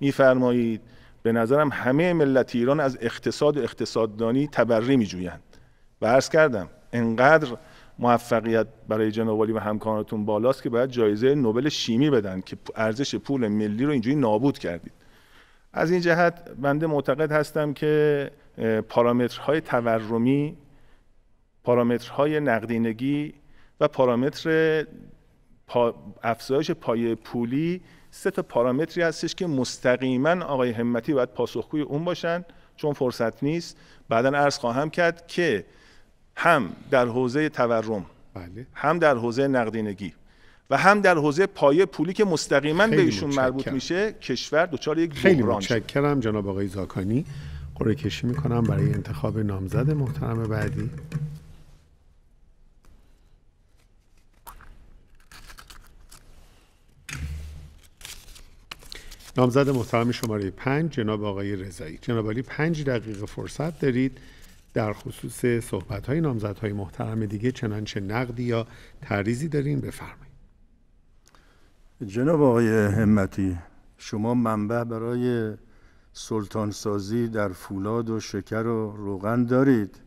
میفرمایید به نظرم همه ملت ایران از اقتصاد و اقتصاددانی تبری میجویند و عرض کردم انقدر موفقیت برای جناب و همکارانتون بالاست که باید جایزه نوبل شیمی بدن که ارزش پول ملی رو اینجوری نابود کردید از این جهت بنده معتقد هستم که پارامترهای تورمی پارامترهای نقدینگی و پارامتر افزایش پای پولی سه تا پارامتری هستش که مستقیما آقای همتی باید پاسخگوی اون باشن چون فرصت نیست بعدا عرض خواهم کرد که هم در حوزه تورم بله. هم در حوزه نقدینگی و هم در حوزه پایه پولی که مستقیما به ایشون مربوط میشه کشور دچار یک خیلی متشکرم جناب آقای زاکانی قرعه کشی میکنم برای انتخاب نامزد محترم بعدی نامزد محترم شماره پنج جناب آقای رضایی جناب علی پنج دقیقه فرصت دارید در خصوص صحبت های نامزد های محترم دیگه چنانچه نقدی یا تعریزی دارین بفرمایید جناب آقای همتی شما منبع برای سلطانسازی در فولاد و شکر و روغن دارید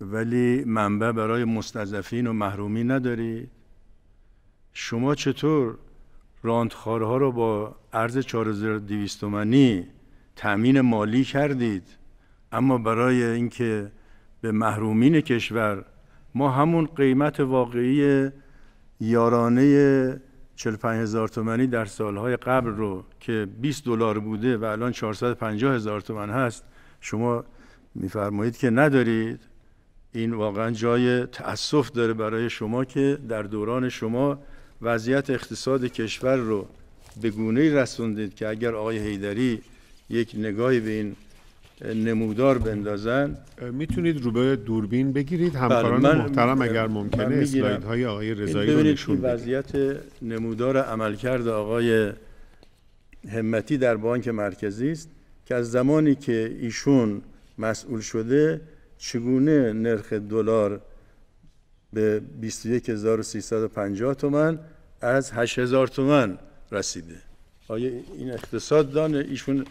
ولی منبع برای مستضعفین و محرومی ندارید شما چطور راندخارها رو با ارز 4200 تومانی تامین مالی کردید اما برای اینکه به محرومین کشور ما همون قیمت واقعی یارانه 45 هزار تومنی در سالهای قبل رو که 20 دلار بوده و الان 450 هزار تومن هست شما میفرمایید که ندارید این واقعا جای تأسف داره برای شما که در دوران شما وضعیت اقتصاد کشور رو به گونه رسوندید که اگر آقای هیدری یک نگاهی به این نمودار بندازن میتونید رو به دوربین بگیرید بله، همکاران محترم اگر ممکنه اسلاید های آقای رضایی رو نشون وضعیت نمودار عملکرد آقای همتی در بانک مرکزی است که از زمانی که ایشون مسئول شده چگونه نرخ دلار به 21350 تومان از 8000 تومان رسیده آیا این اقتصاددان ایشون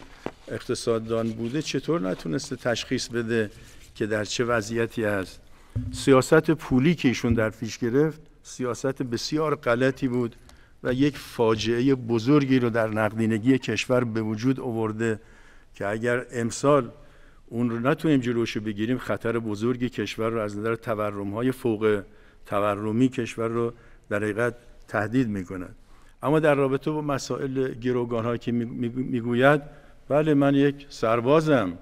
اقتصاددان بوده چطور نتونسته تشخیص بده که در چه وضعیتی هست سیاست پولی که ایشون در پیش گرفت سیاست بسیار غلطی بود و یک فاجعه بزرگی رو در نقدینگی کشور به وجود آورده که اگر امسال اون رو نتونیم جلوش بگیریم خطر بزرگی کشور رو از نظر تورم‌های فوق تورمی کشور رو در حقیقت تهدید می اما در رابطه با مسائل گروگان هایی که میگوید بله من یک سربازم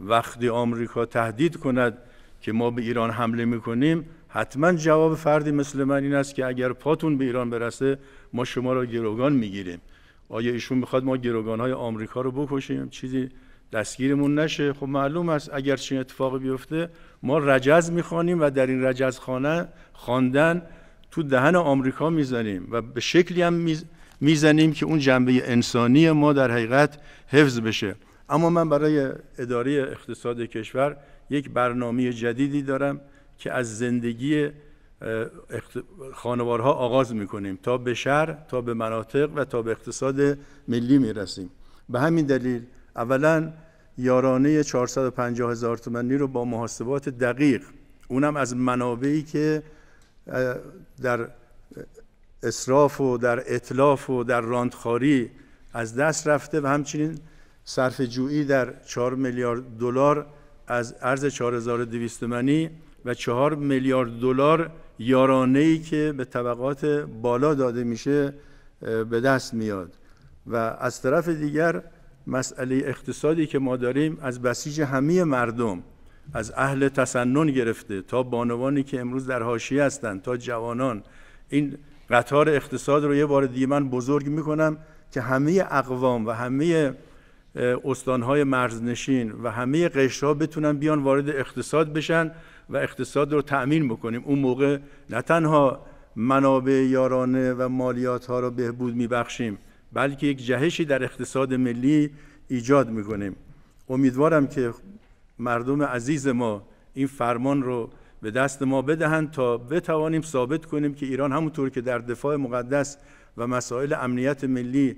وقتی آمریکا تهدید کند که ما به ایران حمله میکنیم حتما جواب فردی مثل من این است که اگر پاتون به ایران برسه ما شما را گروگان میگیریم آیا ایشون میخواد ما گروگان های آمریکا رو بکشیم چیزی دستگیرمون نشه خب معلوم است اگر چنین اتفاقی بیفته ما رجز میخوانیم و در این رجز خانه خواندن تو دهن آمریکا میزنیم و به شکلی هم میزنیم که اون جنبه انسانی ما در حقیقت حفظ بشه اما من برای اداره اقتصاد کشور یک برنامه جدیدی دارم که از زندگی خانوارها آغاز میکنیم تا به شهر تا به مناطق و تا به اقتصاد ملی میرسیم به همین دلیل اولا یارانه 450 هزار تومنی رو با محاسبات دقیق اونم از منابعی که در اصراف و در اطلاف و در راندخاری از دست رفته و همچنین صرف جویی در چهار میلیارد دلار از ارز 4200 منی و چهار میلیارد دلار یارانه ای که به طبقات بالا داده میشه به دست میاد و از طرف دیگر مسئله اقتصادی که ما داریم از بسیج همه مردم از اهل تسنن گرفته تا بانوانی که امروز در حاشیه هستند تا جوانان این قطار اقتصاد رو یه بار دیگه من بزرگ میکنم که همه اقوام و همه استانهای مرزنشین و همه قشرها بتونن بیان وارد اقتصاد بشن و اقتصاد رو تأمین بکنیم اون موقع نه تنها منابع یارانه و مالیات ها را بهبود میبخشیم بلکه یک جهشی در اقتصاد ملی ایجاد میکنیم امیدوارم که مردم عزیز ما این فرمان رو به دست ما بدهند تا بتوانیم ثابت کنیم که ایران همونطور که در دفاع مقدس و مسائل امنیت ملی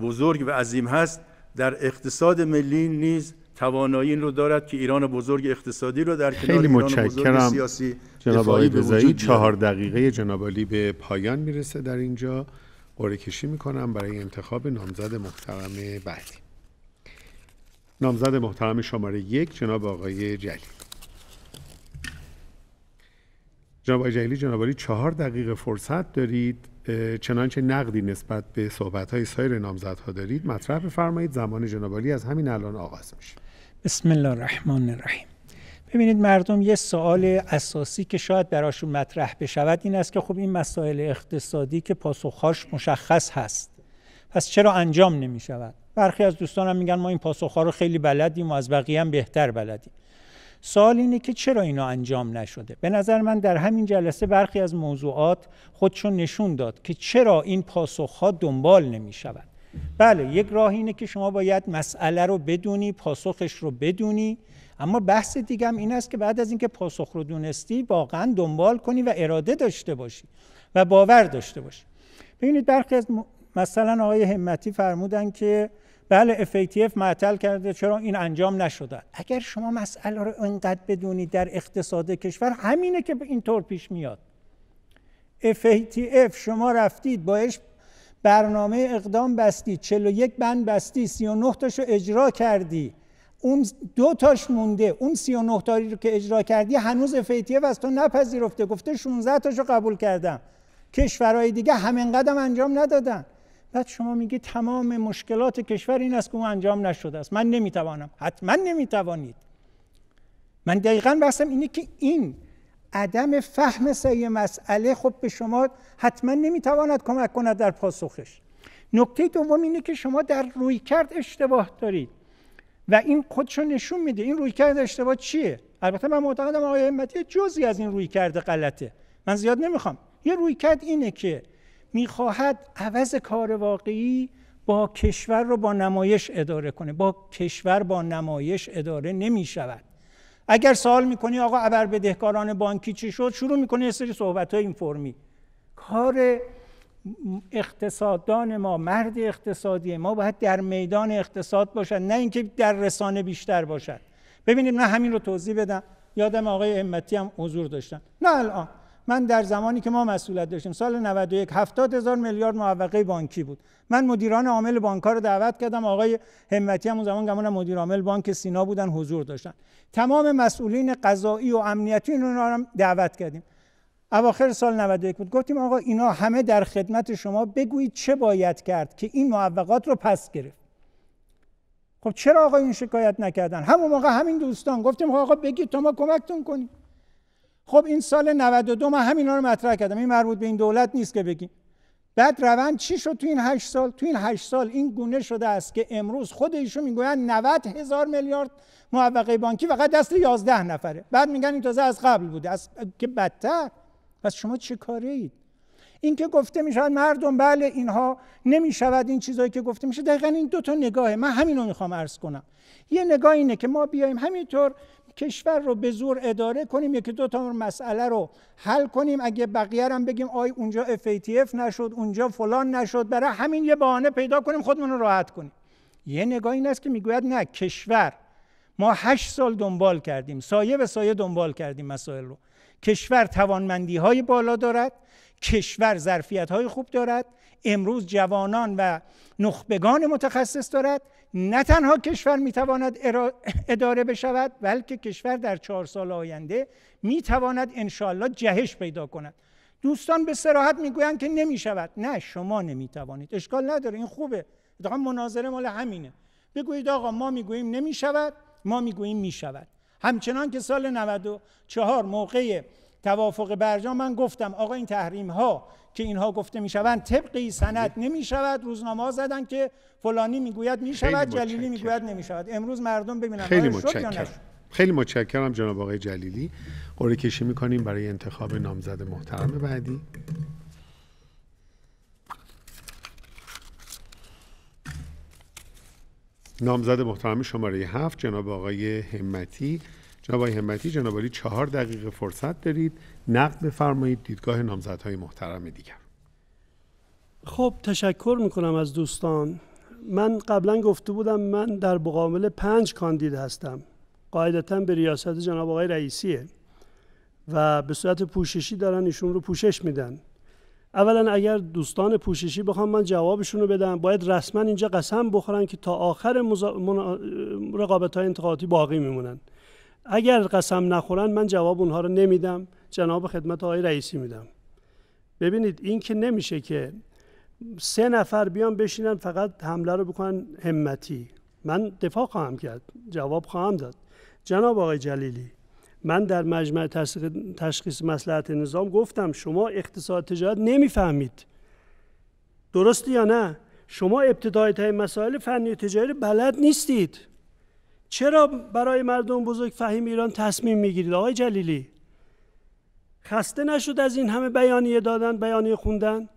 بزرگ و عظیم هست در اقتصاد ملی نیز توانایی این رو دارد که ایران بزرگ اقتصادی رو در کنار ایران بزرگ سیاسی چهار دقیقه جناب علی به پایان میرسه در اینجا قرعه کشی میکنم برای انتخاب نامزد محترم بعدی نامزد محترم شماره یک جناب آقای جلی جناب آقای جلی جناب آقای چهار دقیقه فرصت دارید چنانچه نقدی نسبت به صحبت های سایر نامزدها دارید مطرح بفرمایید زمان جناب از همین الان آغاز میشه بسم الله الرحمن الرحیم ببینید مردم یه سوال اساسی که شاید براشون مطرح بشود این است که خب این مسائل اقتصادی که پاسخهاش مشخص هست پس چرا انجام نمی شود برخی از دوستانم میگن ما این ها رو خیلی بلدیم و از بقیه هم بهتر بلدیم سوال اینه که چرا اینا انجام نشده به نظر من در همین جلسه برخی از موضوعات خودشون نشون داد که چرا این ها دنبال نمی شود بله یک راه اینه که شما باید مسئله رو بدونی پاسخش رو بدونی اما بحث دیگه این است که بعد از اینکه پاسخ رو دونستی واقعا دنبال کنی و اراده داشته باشی و باور داشته باشی ببینید برخی از مثلا آقای همتی فرمودن که بله FATF معطل کرده چرا این انجام نشده اگر شما مسئله رو انقدر بدونید در اقتصاد کشور همینه که این طور پیش میاد FATF شما رفتید باش برنامه اقدام بستی یک بند بستی 39 تاشو اجرا کردی اون دو تاش مونده اون 39 تاری رو که اجرا کردی هنوز FATF از تو نپذیرفته گفته 16 تاشو قبول کردم کشورهای دیگه همینقدر قدم انجام ندادن بعد شما میگه تمام مشکلات کشور این است که اون انجام نشده است من نمیتوانم حتما نمیتوانید من دقیقا بحثم اینه که این عدم فهم سعی مسئله خب به شما حتما نمیتواند کمک کند در پاسخش نکته دوم اینه که شما در رویکرد اشتباه دارید و این خودشو نشون میده این رویکرد اشتباه چیه البته من معتقدم آقای همتی جزئی از این رویکرد غلطه من زیاد نمیخوام یه رویکرد اینه که میخواهد عوض کار واقعی با کشور رو با نمایش اداره کنه با کشور با نمایش اداره نمی شود اگر سوال میکنی آقا ابر بدهکاران بانکی چی شد شروع میکنه یه سری صحبت های این فرمی کار اقتصاددان ما مرد اقتصادی ما باید در میدان اقتصاد باشد نه اینکه در رسانه بیشتر باشد ببینید من همین رو توضیح بدم یادم آقای امتی هم حضور داشتن نه الان من در زمانی که ما مسئولیت داشتیم سال 91 70 هزار میلیارد معوقه بانکی بود من مدیران عامل بانک‌ها رو دعوت کردم آقای همتی اون زمان گمان مدیر عامل بانک سینا بودن حضور داشتن تمام مسئولین قضایی و امنیتی اینا رو دعوت کردیم اواخر سال 91 بود گفتیم آقا اینا همه در خدمت شما بگویید چه باید کرد که این معوقات رو پس گرفت خب چرا آقا این شکایت نکردن همون موقع همین دوستان گفتیم خب آقا بگید تا ما کمکتون کنیم خب این سال 92 من همینا رو مطرح کردم این مربوط به این دولت نیست که بگیم بعد روند چی شد تو این 8 سال تو این 8 سال این گونه شده است که امروز خود ایشون میگویند 90 هزار میلیارد معوقه بانکی فقط دست 11 نفره بعد میگن این تازه از قبل بوده از که بدتر پس شما چه کاری اید این که گفته میشه، مردم بله اینها نمیشود این چیزایی که گفته میشه دقیقا این دو تا نگاهه من همین رو میخوام عرض کنم یه نگاه اینه که ما بیایم همینطور کشور رو به زور اداره کنیم یکی دو تا مسئله رو حل کنیم اگه بقیه هم بگیم آی اونجا FATF نشد اونجا فلان نشد برای همین یه بهانه پیدا کنیم خودمون رو راحت کنیم یه نگاه این است که میگوید نه کشور ما هشت سال دنبال کردیم سایه به سایه دنبال کردیم مسائل رو کشور توانمندی های بالا دارد کشور ظرفیت های خوب دارد امروز جوانان و نخبگان متخصص دارد نه تنها کشور میتواند اداره بشود بلکه کشور در چهار سال آینده میتواند انشالله جهش پیدا کند دوستان به سراحت میگویند که نمیشود نه شما نمیتوانید اشکال نداره این خوبه اتفاقا مناظره مال همینه بگویید آقا ما میگوییم نمیشود ما میگوییم میشود همچنان که سال 94 موقع توافق برجام من گفتم آقا این تحریم ها که اینها گفته شوند طبقی سند شود روزنامه ها زدن که فلانی میگوید شود جلیلی میگوید شود. امروز مردم ببینن خیلی متشکرم خیلی متشکرم جناب آقای جلیلی قرعه کشی کنیم برای انتخاب نامزد محترم بعدی نامزد محترم شماره هفت جناب آقای همتی جناب همتی جناب علی چهار دقیقه فرصت دارید نقد بفرمایید دیدگاه نامزدهای محترم دیگر خب تشکر میکنم از دوستان من قبلا گفته بودم من در مقابل پنج کاندید هستم قاعدتا به ریاست جناب آقای رئیسیه و به صورت پوششی دارن ایشون رو پوشش میدن اولا اگر دوستان پوششی بخوام من جوابشون رو بدم باید رسما اینجا قسم بخورن که تا آخر مزا... رقابت های انتخاباتی باقی میمونن اگر قسم نخورن من جواب اونها رو نمیدم جناب خدمت آقای رئیسی میدم ببینید این که نمیشه که سه نفر بیان بشینن فقط حمله رو بکنن همتی من دفاع خواهم کرد جواب خواهم داد جناب آقای جلیلی من در مجمع تشخیص مسلحت نظام گفتم شما اقتصاد تجارت نمیفهمید درست یا نه شما ابتدای تای مسائل فنی تجاری بلد نیستید چرا برای مردم بزرگ فهیم ایران تصمیم میگیرید آقای جلیلی خسته نشد از این همه بیانیه دادن بیانیه خوندن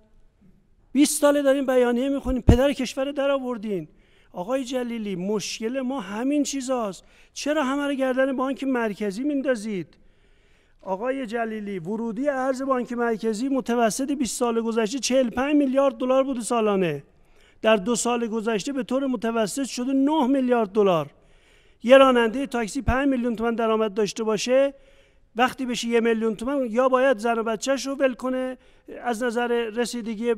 20 ساله داریم بیانیه میخونیم پدر کشور در آوردین آقای جلیلی مشکل ما همین چیزاست چرا همه رو گردن بانک مرکزی میندازید آقای جلیلی ورودی ارز بانک مرکزی متوسط 20 سال گذشته 45 میلیارد دلار بود سالانه در دو سال گذشته به طور متوسط شده 9 میلیارد دلار یه راننده تاکسی 5 میلیون تومن درآمد داشته باشه وقتی بشه یه میلیون تومن یا باید زن و بچهش رو ول کنه از نظر رسیدگی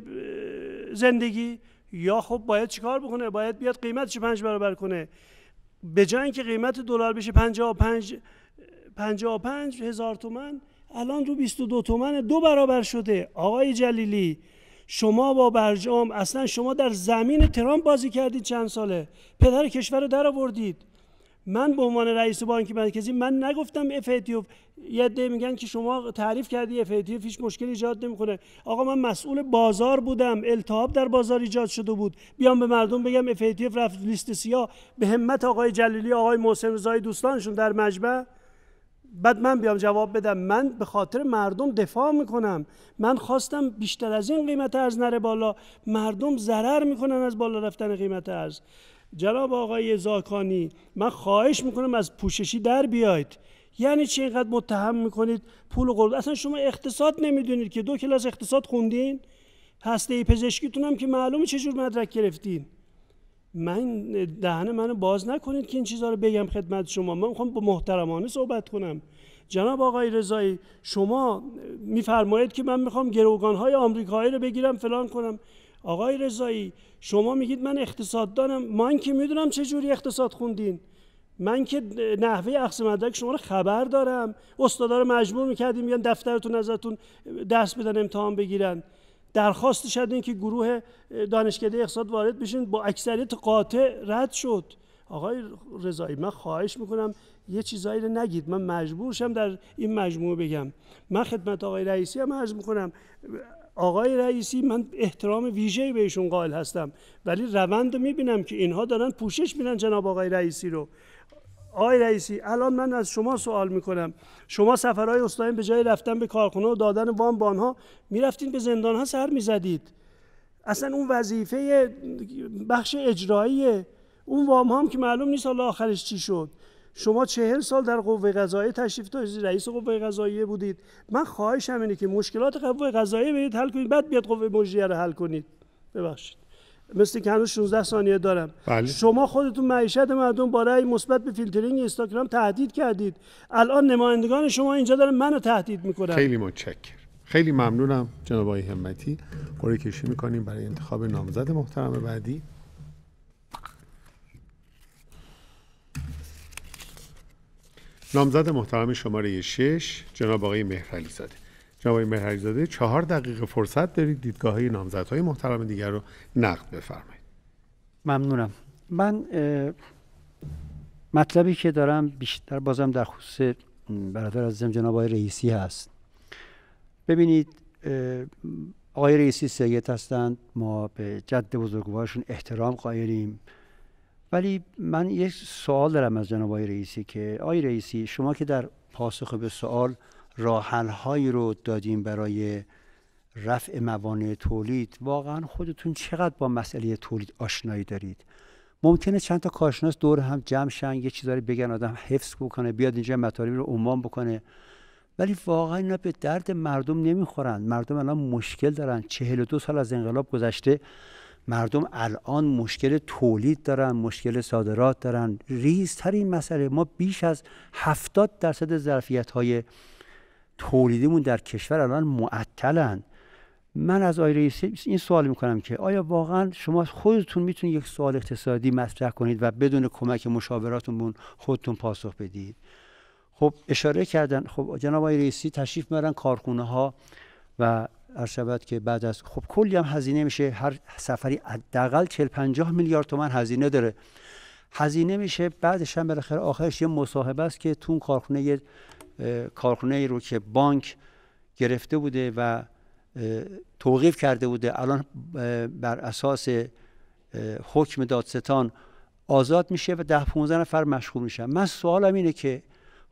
زندگی یا خب باید چیکار بکنه باید بیاد قیمتش پنج برابر کنه به جای اینکه قیمت دلار بشه 55 55 هزار تومن الان رو 22 تومن دو برابر شده آقای جلیلی شما با برجام اصلا شما در زمین ترامپ بازی کردید چند ساله پدر کشور رو در آوردید من به عنوان رئیس بانک مرکزی من نگفتم اف یه عده میگن که شما تعریف کردی اف هیچ مشکل ایجاد نمیکنه آقا من مسئول بازار بودم التهاب در بازار ایجاد شده بود بیام به مردم بگم اف رفت لیست سیاه به همت آقای جلیلی آقای محسن رضای دوستانشون در مجمع بعد من بیام جواب بدم من به خاطر مردم دفاع میکنم من خواستم بیشتر از این قیمت ارز نره بالا مردم ضرر میکنن از بالا رفتن قیمت ارز جناب آقای زاکانی من خواهش میکنم از پوششی در بیاید یعنی چی اینقدر متهم میکنید پول و اصلا شما اقتصاد نمیدونید که دو کلاس اقتصاد خوندین هسته ای پزشکیتون هم که معلومه جور مدرک گرفتین من دهن منو باز نکنید که این چیزها رو بگم خدمت شما من میخوام با محترمانه صحبت کنم جناب آقای رضایی شما میفرمایید که من میخوام گروگان های آمریکایی رو بگیرم فلان کنم آقای رضایی شما میگید من اقتصاددانم من که میدونم چه جوری اقتصاد خوندین من که نحوه اخص مدرک شما رو خبر دارم استادا رو مجبور میکردیم میگن دفترتون ازتون دست بدن امتحان بگیرن درخواست شدین که گروه دانشکده اقتصاد وارد بشین با اکثریت قاطع رد شد آقای رضایی من خواهش میکنم یه چیزایی رو نگید من مجبورشم در این مجموعه بگم من خدمت آقای رئیسی هم عرض میکنم آقای رئیسی من احترام ویژه‌ای بهشون قائل هستم ولی روند رو میبینم که اینها دارن پوشش میدن جناب آقای رئیسی رو آقای رئیسی الان من از شما سوال میکنم شما سفرهای استاین به جای رفتن به کارخونه و دادن وام به میرفتین به زندان سر میزدید اصلا اون وظیفه بخش اجرایی اون وام هم که معلوم نیست حالا آخرش چی شد شما چهل سال در قوه قضایی تشریف داشتید رئیس قوه قضایی بودید من خواهشم اینه که مشکلات قوه قضایی برید حل کنید بعد بیاد قوه مجریه رو حل کنید ببخشید مثل که هنوز 16 ثانیه دارم بله. شما خودتون معیشت مردم با رأی مثبت به فیلترینگ اینستاگرام تهدید کردید الان نمایندگان شما اینجا دارن منو تهدید میکنن خیلی متشکر خیلی ممنونم جناب آقای همتی قرعه کشی میکنیم برای انتخاب نامزد محترم بعدی نامزد محترم شماره 6 جناب آقای مهرعلی زاده جناب آقای مهرعلی زاده چهار دقیقه فرصت دارید دیدگاه های نامزدهای محترم دیگر رو نقد بفرمایید ممنونم من مطلبی که دارم بیشتر بازم در خصوص برادر عزیزم جناب آقای رئیسی هست ببینید آقای رئیسی سید هستند ما به جد بزرگوارشون احترام قائلیم ولی من یک سوال دارم از جناب آقای رئیسی که آی رئیسی شما که در پاسخ به سوال راحل رو دادیم برای رفع موانع تولید واقعا خودتون چقدر با مسئله تولید آشنایی دارید ممکنه چند تا کارشناس دور هم جمع شن یه چیزی بگن آدم حفظ بکنه بیاد اینجا مطالبی رو عنوان بکنه ولی واقعا اینا به درد مردم نمیخورن مردم الان مشکل دارن 42 سال از انقلاب گذشته مردم الان مشکل تولید دارن مشکل صادرات دارن ریزترین مسئله ما بیش از هفتاد درصد ظرفیت های تولیدیمون در کشور الان معطلن من از آی رئیسی این سوال میکنم که آیا واقعا شما خودتون میتونید یک سوال اقتصادی مطرح کنید و بدون کمک مشاوراتون خودتون پاسخ بدید خب اشاره کردن خب جناب آی رئیسی تشریف میبرن کارخونه ها و ارشبت که بعد از خب کلی هم هزینه میشه هر سفری حداقل 40 50 میلیارد تومن هزینه داره هزینه میشه بعدش هم بالاخره آخرش یه مصاحبه است که تون کارخونه کارخونه رو که بانک گرفته بوده و توقیف کرده بوده الان بر اساس حکم دادستان آزاد میشه و ده 15 نفر مشغول میشن من سوالم اینه که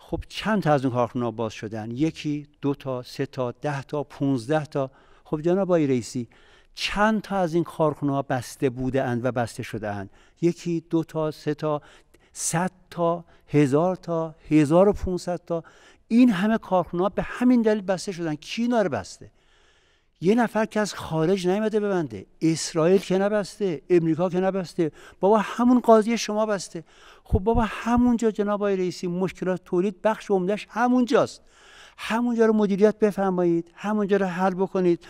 خب چند تا از اون کارخونه باز شدن یکی دو تا سه تا ده تا 15 تا خب جناب آقای رئیسی چند تا از این کارخونه ها بسته بوده اند و بسته شده اند یکی دو تا سه تا صد تا هزار تا هزار و تا این همه کارخونه ها به همین دلیل بسته شدن کی بسته یه نفر که از خارج نیامده ببنده اسرائیل که نبسته امریکا که نبسته بابا همون قاضی شما بسته خب بابا همونجا جناب آقای رئیسی مشکلات تولید بخش عمدهش همونجاست همونجا رو مدیریت بفرمایید همونجا رو حل بکنید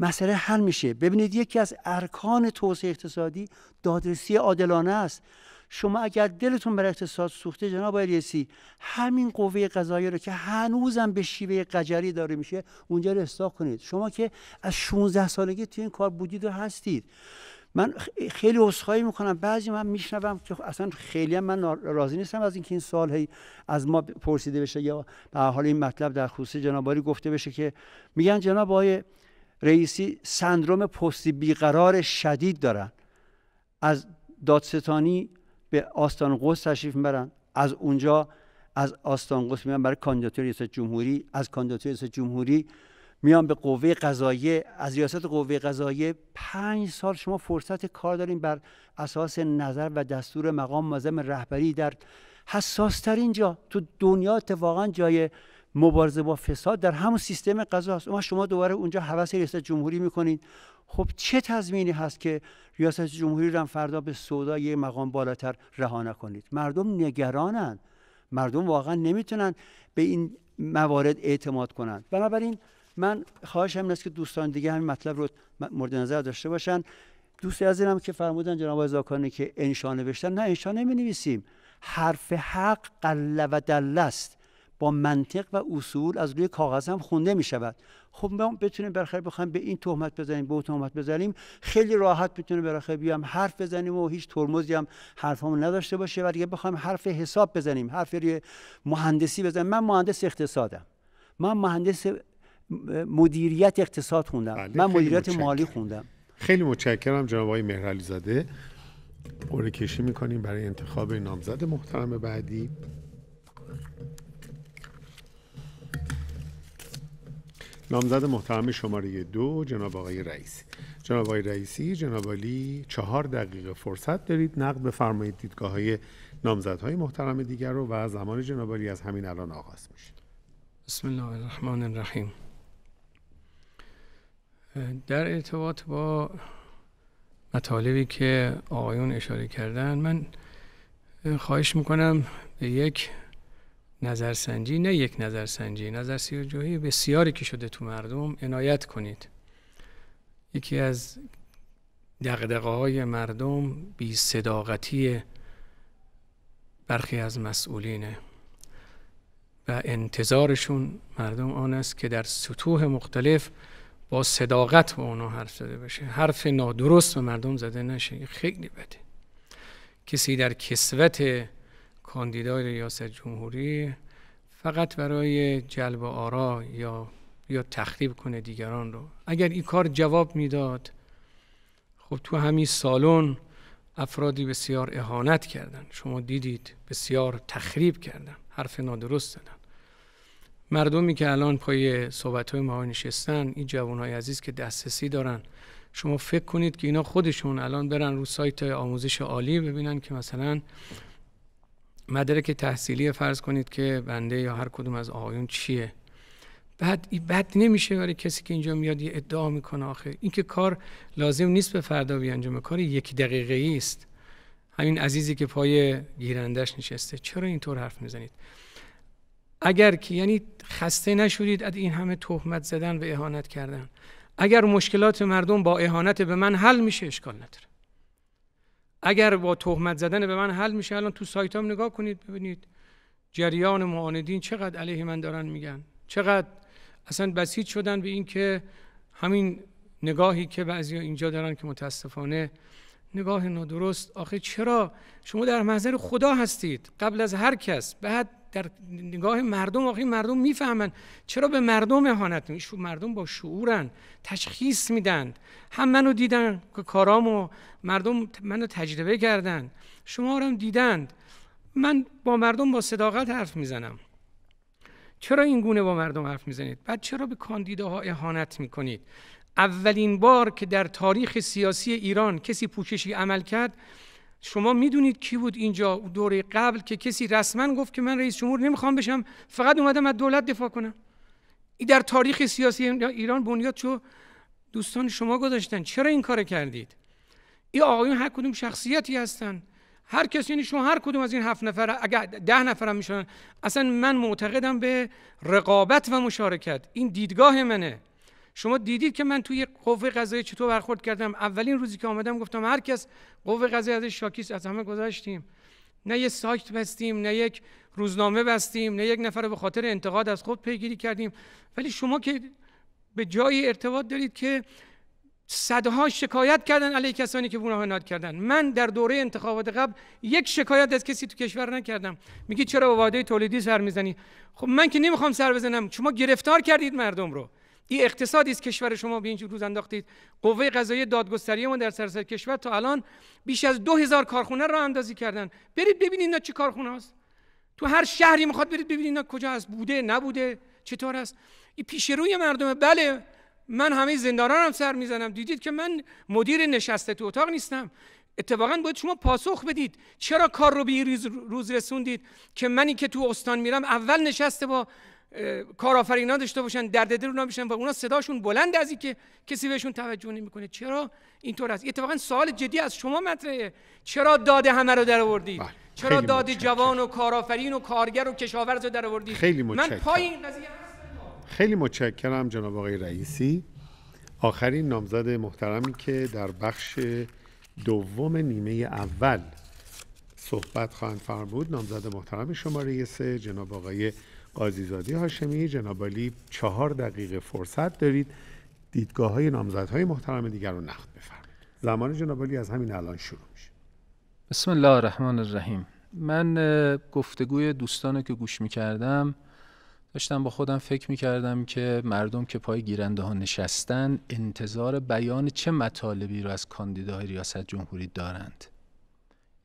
مسئله حل میشه ببینید یکی از ارکان توسعه اقتصادی دادرسی عادلانه است شما اگر دلتون بر اقتصاد سوخته جناب ریسی همین قوه قضایی رو که هنوزم به شیوه قجری داره میشه اونجا رو کنید شما که از 16 سالگی توی این کار بودید و هستید من خیلی عذرخواهی میکنم بعضی من میشنوم که خب اصلا خیلی هم من راضی نیستم از اینکه این سال از ما پرسیده بشه یا به حال این مطلب در خصوص جناب گفته بشه که میگن جناب آقای رئیسی سندروم پستی بیقرار شدید دارن از دادستانی به آستان قدس تشریف میبرن از اونجا از آستان قدس میان برای کاندیداتوری ریاست جمهوری از کاندیداتوری ریاست جمهوری میان به قوه قضاییه از ریاست قوه قضاییه پنج سال شما فرصت کار دارین بر اساس نظر و دستور مقام معظم رهبری در حساس ترین جا تو دنیا اتفاقا جای مبارزه با فساد در همون سیستم است. اما شما دوباره اونجا حوس ریاست جمهوری میکنید خب چه تضمینی هست که ریاست جمهوری رو فردا به صدا یه مقام بالاتر رها نکنید مردم نگرانند مردم واقعا نمیتونن به این موارد اعتماد کنند بنابراین من خواهش این است که دوستان دیگه همین مطلب رو مورد نظر داشته باشن دوست عزیزم که فرمودن جناب آقای که انشا نوشتن نه انشا نمی نویسیم حرف حق قله و دله است با منطق و اصول از روی کاغذ هم خونده می شود خب ما بتونیم برخیر بخوایم به این تهمت بزنیم به اون تهمت بزنیم خیلی راحت بتونیم برخیر بیام حرف بزنیم و هیچ ترمزی هم حرفمون نداشته باشه و دیگه بخوایم حرف حساب بزنیم حرف روی مهندسی بزنیم من مهندس اقتصادم من مهندس مدیریت اقتصاد خوندم بله، من مدیریت مالی خوندم خیلی متشکرم جناب آقای مهرعلی زاده قرعه کشی میکنیم برای انتخاب نامزد محترم بعدی نامزد محترم شماره دو جناب آقای رئیسی جناب آقای رئیسی جناب علی چهار دقیقه فرصت دارید نقد بفرمایید دیدگاه های نامزدهای محترم دیگر رو و زمان جناب علی از همین الان آغاز میشه بسم الله الرحمن الرحیم در ارتباط با مطالبی که آقایون اشاره کردن من خواهش میکنم به یک نظرسنجی نه یک نظرسنجی نظرسنجی بسیاری که شده تو مردم عنایت کنید یکی از دقدقه های مردم بی صداقتی برخی از مسئولینه و انتظارشون مردم آن است که در سطوح مختلف با صداقت به اونا حرف زده بشه حرف نادرست به مردم زده نشه خیلی بده کسی در کسوت کاندیدای ریاست جمهوری فقط برای جلب آرا یا یا تخریب کنه دیگران رو اگر این کار جواب میداد خب تو همین سالن افرادی بسیار اهانت کردن شما دیدید بسیار تخریب کردن حرف نادرست زدن مردمی که الان پای صحبت های ما نشستن این جوان های عزیز که دسترسی دارن شما فکر کنید که اینا خودشون الان برن رو سایت آموزش عالی ببینن که مثلا مدرک تحصیلی فرض کنید که بنده یا هر کدوم از آقایون چیه بعد بد نمیشه برای کسی که اینجا میاد یه ادعا میکنه آخه این که کار لازم نیست به فردا بیانجامه کار یک دقیقه ای است همین عزیزی که پای گیرندش نشسته چرا اینطور حرف میزنید اگر که یعنی خسته نشدید از این همه تهمت زدن و اهانت کردن اگر مشکلات مردم با اهانت به من حل میشه اشکال نداره اگر با تهمت زدن به من حل میشه الان تو سایت هم نگاه کنید ببینید جریان معاندین چقدر علیه من دارن میگن چقدر اصلا بسیج شدن به اینکه همین نگاهی که بعضی اینجا دارن که متاسفانه نگاه نادرست آخه چرا شما در محضر خدا هستید قبل از هر کس بعد در نگاه مردم واقعی مردم میفهمن چرا به مردم اهانت میشه مردم با شعورن تشخیص میدن هم منو دیدن که کارامو مردم منو تجربه کردن شما هم دیدند من با مردم با صداقت حرف میزنم چرا این گونه با مردم حرف میزنید بعد چرا به کاندیداها اهانت میکنید اولین بار که در تاریخ سیاسی ایران کسی پوششی عمل کرد شما میدونید کی بود اینجا دوره قبل که کسی رسما گفت که من رئیس جمهور نمیخوام بشم فقط اومدم از دولت دفاع کنم این در تاریخ سیاسی ایران بنیاد چو دوستان شما گذاشتن چرا این کار کردید این آقایون هر کدوم شخصیتی هستن هر کسی یعنی شما هر کدوم از این هفت نفر اگر ده نفرم میشن اصلا من معتقدم به رقابت و مشارکت این دیدگاه منه شما دیدید که من توی قوه قضایی چطور برخورد کردم اولین روزی که آمدم گفتم هرکس کس قوه قضایی ازش شاکیست از همه گذاشتیم نه یه سایت بستیم نه یک روزنامه بستیم نه یک نفر رو به خاطر انتقاد از خود پیگیری کردیم ولی شما که به جای ارتباط دارید که صدها شکایت کردن علیه کسانی که بونه ناد کردن من در دوره انتخابات قبل یک شکایت از کسی تو کشور نکردم میگی چرا به وعده تولیدی سر میزنی خب من که نمیخوام سر بزنم شما گرفتار کردید مردم رو این اقتصادی است کشور شما به اینجور روز انداختید قوه قضایی دادگستری ما در سراسر کشور تا الان بیش از دو هزار کارخونه را اندازی کردن برید ببینید اینا چه کارخونه است تو هر شهری میخواد برید ببینید اینا کجا هست بوده نبوده چطور است این پیش روی مردمه بله من همه زندانانم هم سر میزنم دیدید که من مدیر نشسته تو اتاق نیستم اتفاقا باید شما پاسخ بدید چرا کار رو به روز رسوندید که منی که تو استان میرم اول نشسته با کارآفرینا داشته باشن درد دل میشن و اونا صداشون بلند از اینکه کسی بهشون توجه نمیکنه چرا اینطور است اتفاقا سوال جدی از شما مطرحه چرا داده همه رو در آوردید بله. چرا داده جوان و کارآفرین و کارگر و کشاورز رو در آوردید من پای این خیلی متشکرم جناب آقای رئیسی آخرین نامزد محترمی که در بخش دوم نیمه اول صحبت خواهند فرمود نامزد محترم شماره سه جناب آقای قاضیزادی هاشمی جناب علی چهار دقیقه فرصت دارید دیدگاه های نامزد های محترم دیگر رو نقد بفرمایید زمان جناب علی از همین الان شروع میشه بسم الله الرحمن الرحیم من گفتگوی دوستان که گوش میکردم داشتم با خودم فکر میکردم که مردم که پای گیرنده ها نشستن انتظار بیان چه مطالبی رو از کاندیداهای ریاست جمهوری دارند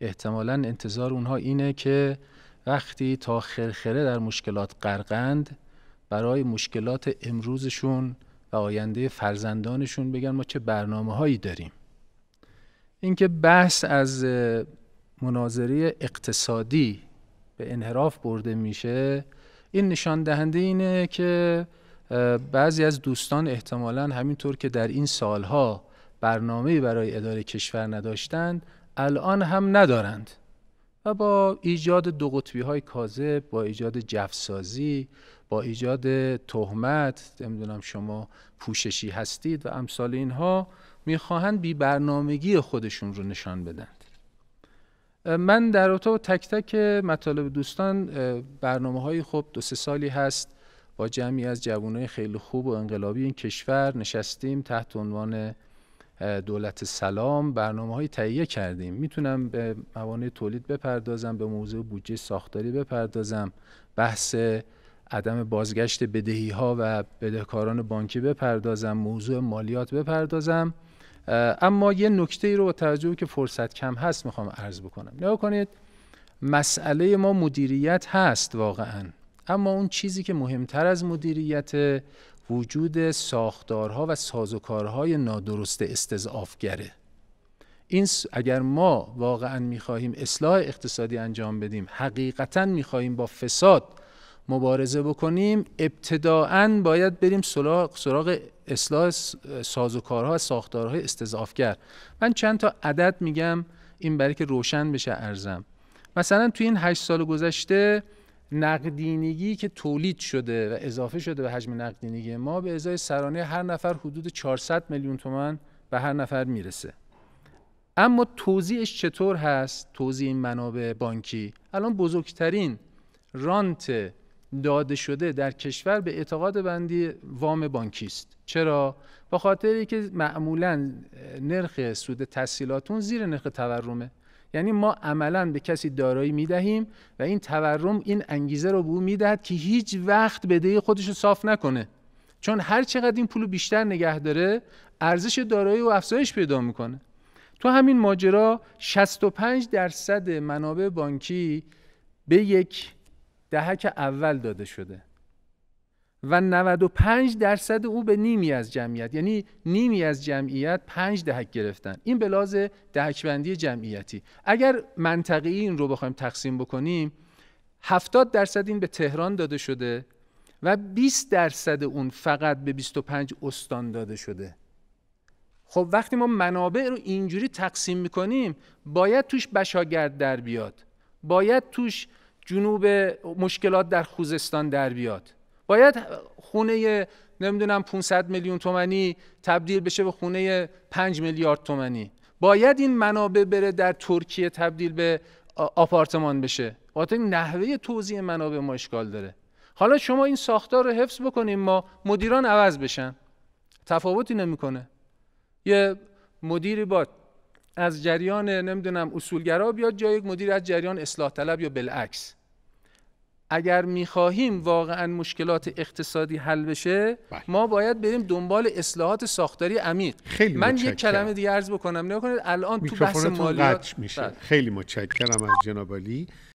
احتمالا انتظار اونها اینه که وقتی تا خرخره در مشکلات قرقند برای مشکلات امروزشون و آینده فرزندانشون بگن ما چه برنامه هایی داریم اینکه بحث از مناظری اقتصادی به انحراف برده میشه این نشان دهنده اینه که بعضی از دوستان احتمالا همینطور که در این سالها برنامه برای اداره کشور نداشتند الان هم ندارند و با ایجاد دو قطبی های کاذب با ایجاد جفسازی با ایجاد تهمت نمیدونم شما پوششی هستید و امثال اینها میخواهند بی برنامگی خودشون رو نشان بدن. من در اوتا تک تک مطالب دوستان برنامه های خب دو سه سالی هست با جمعی از جوانای خیلی خوب و انقلابی این کشور نشستیم تحت عنوان دولت سلام برنامه های تهیه کردیم میتونم به موانع تولید بپردازم به موضوع بودجه ساختاری بپردازم بحث عدم بازگشت بدهی ها و بدهکاران بانکی بپردازم موضوع مالیات بپردازم اما یه نکته ای رو با توجه که فرصت کم هست میخوام عرض بکنم نگاه کنید مسئله ما مدیریت هست واقعا اما اون چیزی که مهمتر از مدیریت وجود ساختارها و سازوکارهای نادرست استضعافگره این اگر ما واقعا میخواهیم اصلاح اقتصادی انجام بدیم حقیقتا میخواهیم با فساد مبارزه بکنیم ابتداعا باید بریم سراغ اصلاح سازوکارها و ساختارهای استضعافگر من چند تا عدد میگم این برای که روشن بشه ارزم مثلا توی این هشت سال گذشته نقدینگی که تولید شده و اضافه شده به حجم نقدینگی ما به ازای سرانه هر نفر حدود 400 میلیون تومن به هر نفر میرسه اما توضیحش چطور هست توضیح این منابع بانکی الان بزرگترین رانت داده شده در کشور به اعتقاد بندی وام بانکی است چرا به خاطر که معمولا نرخ سود تسهیلاتون زیر نرخ تورمه یعنی ما عملا به کسی دارایی میدهیم و این تورم این انگیزه رو به او میدهد که هیچ وقت بده خودش رو صاف نکنه چون هر چقدر این پول بیشتر نگه داره ارزش دارایی و افزایش پیدا میکنه تو همین ماجرا 65 درصد منابع بانکی به یک دهک اول داده شده و 95 درصد او به نیمی از جمعیت یعنی نیمی از جمعیت 5 دهک گرفتن این به لحاظ دهکبندی جمعیتی اگر منطقی این رو بخوایم تقسیم بکنیم 70 درصد این به تهران داده شده و 20 درصد اون فقط به 25 استان داده شده خب وقتی ما منابع رو اینجوری تقسیم میکنیم باید توش بشاگرد در بیاد باید توش جنوب مشکلات در خوزستان در بیاد باید خونه نمیدونم 500 میلیون تومنی تبدیل بشه به خونه 5 میلیارد تومنی باید این منابع بره در ترکیه تبدیل به آپارتمان بشه این نحوه توزیع منابع ما اشکال داره حالا شما این ساختار رو حفظ بکنیم ما مدیران عوض بشن تفاوتی نمیکنه یه مدیری با از جریان نمیدونم اصولگرا بیاد جای یک مدیر از جریان اصلاح طلب یا بالعکس اگر میخواهیم واقعا مشکلات اقتصادی حل بشه بله. ما باید بریم دنبال اصلاحات ساختاری عمیق خیلی من یک کلمه دیگه عرض بکنم کنید الان تو بحث مالیات میشه بله. خیلی متشکرم از جناب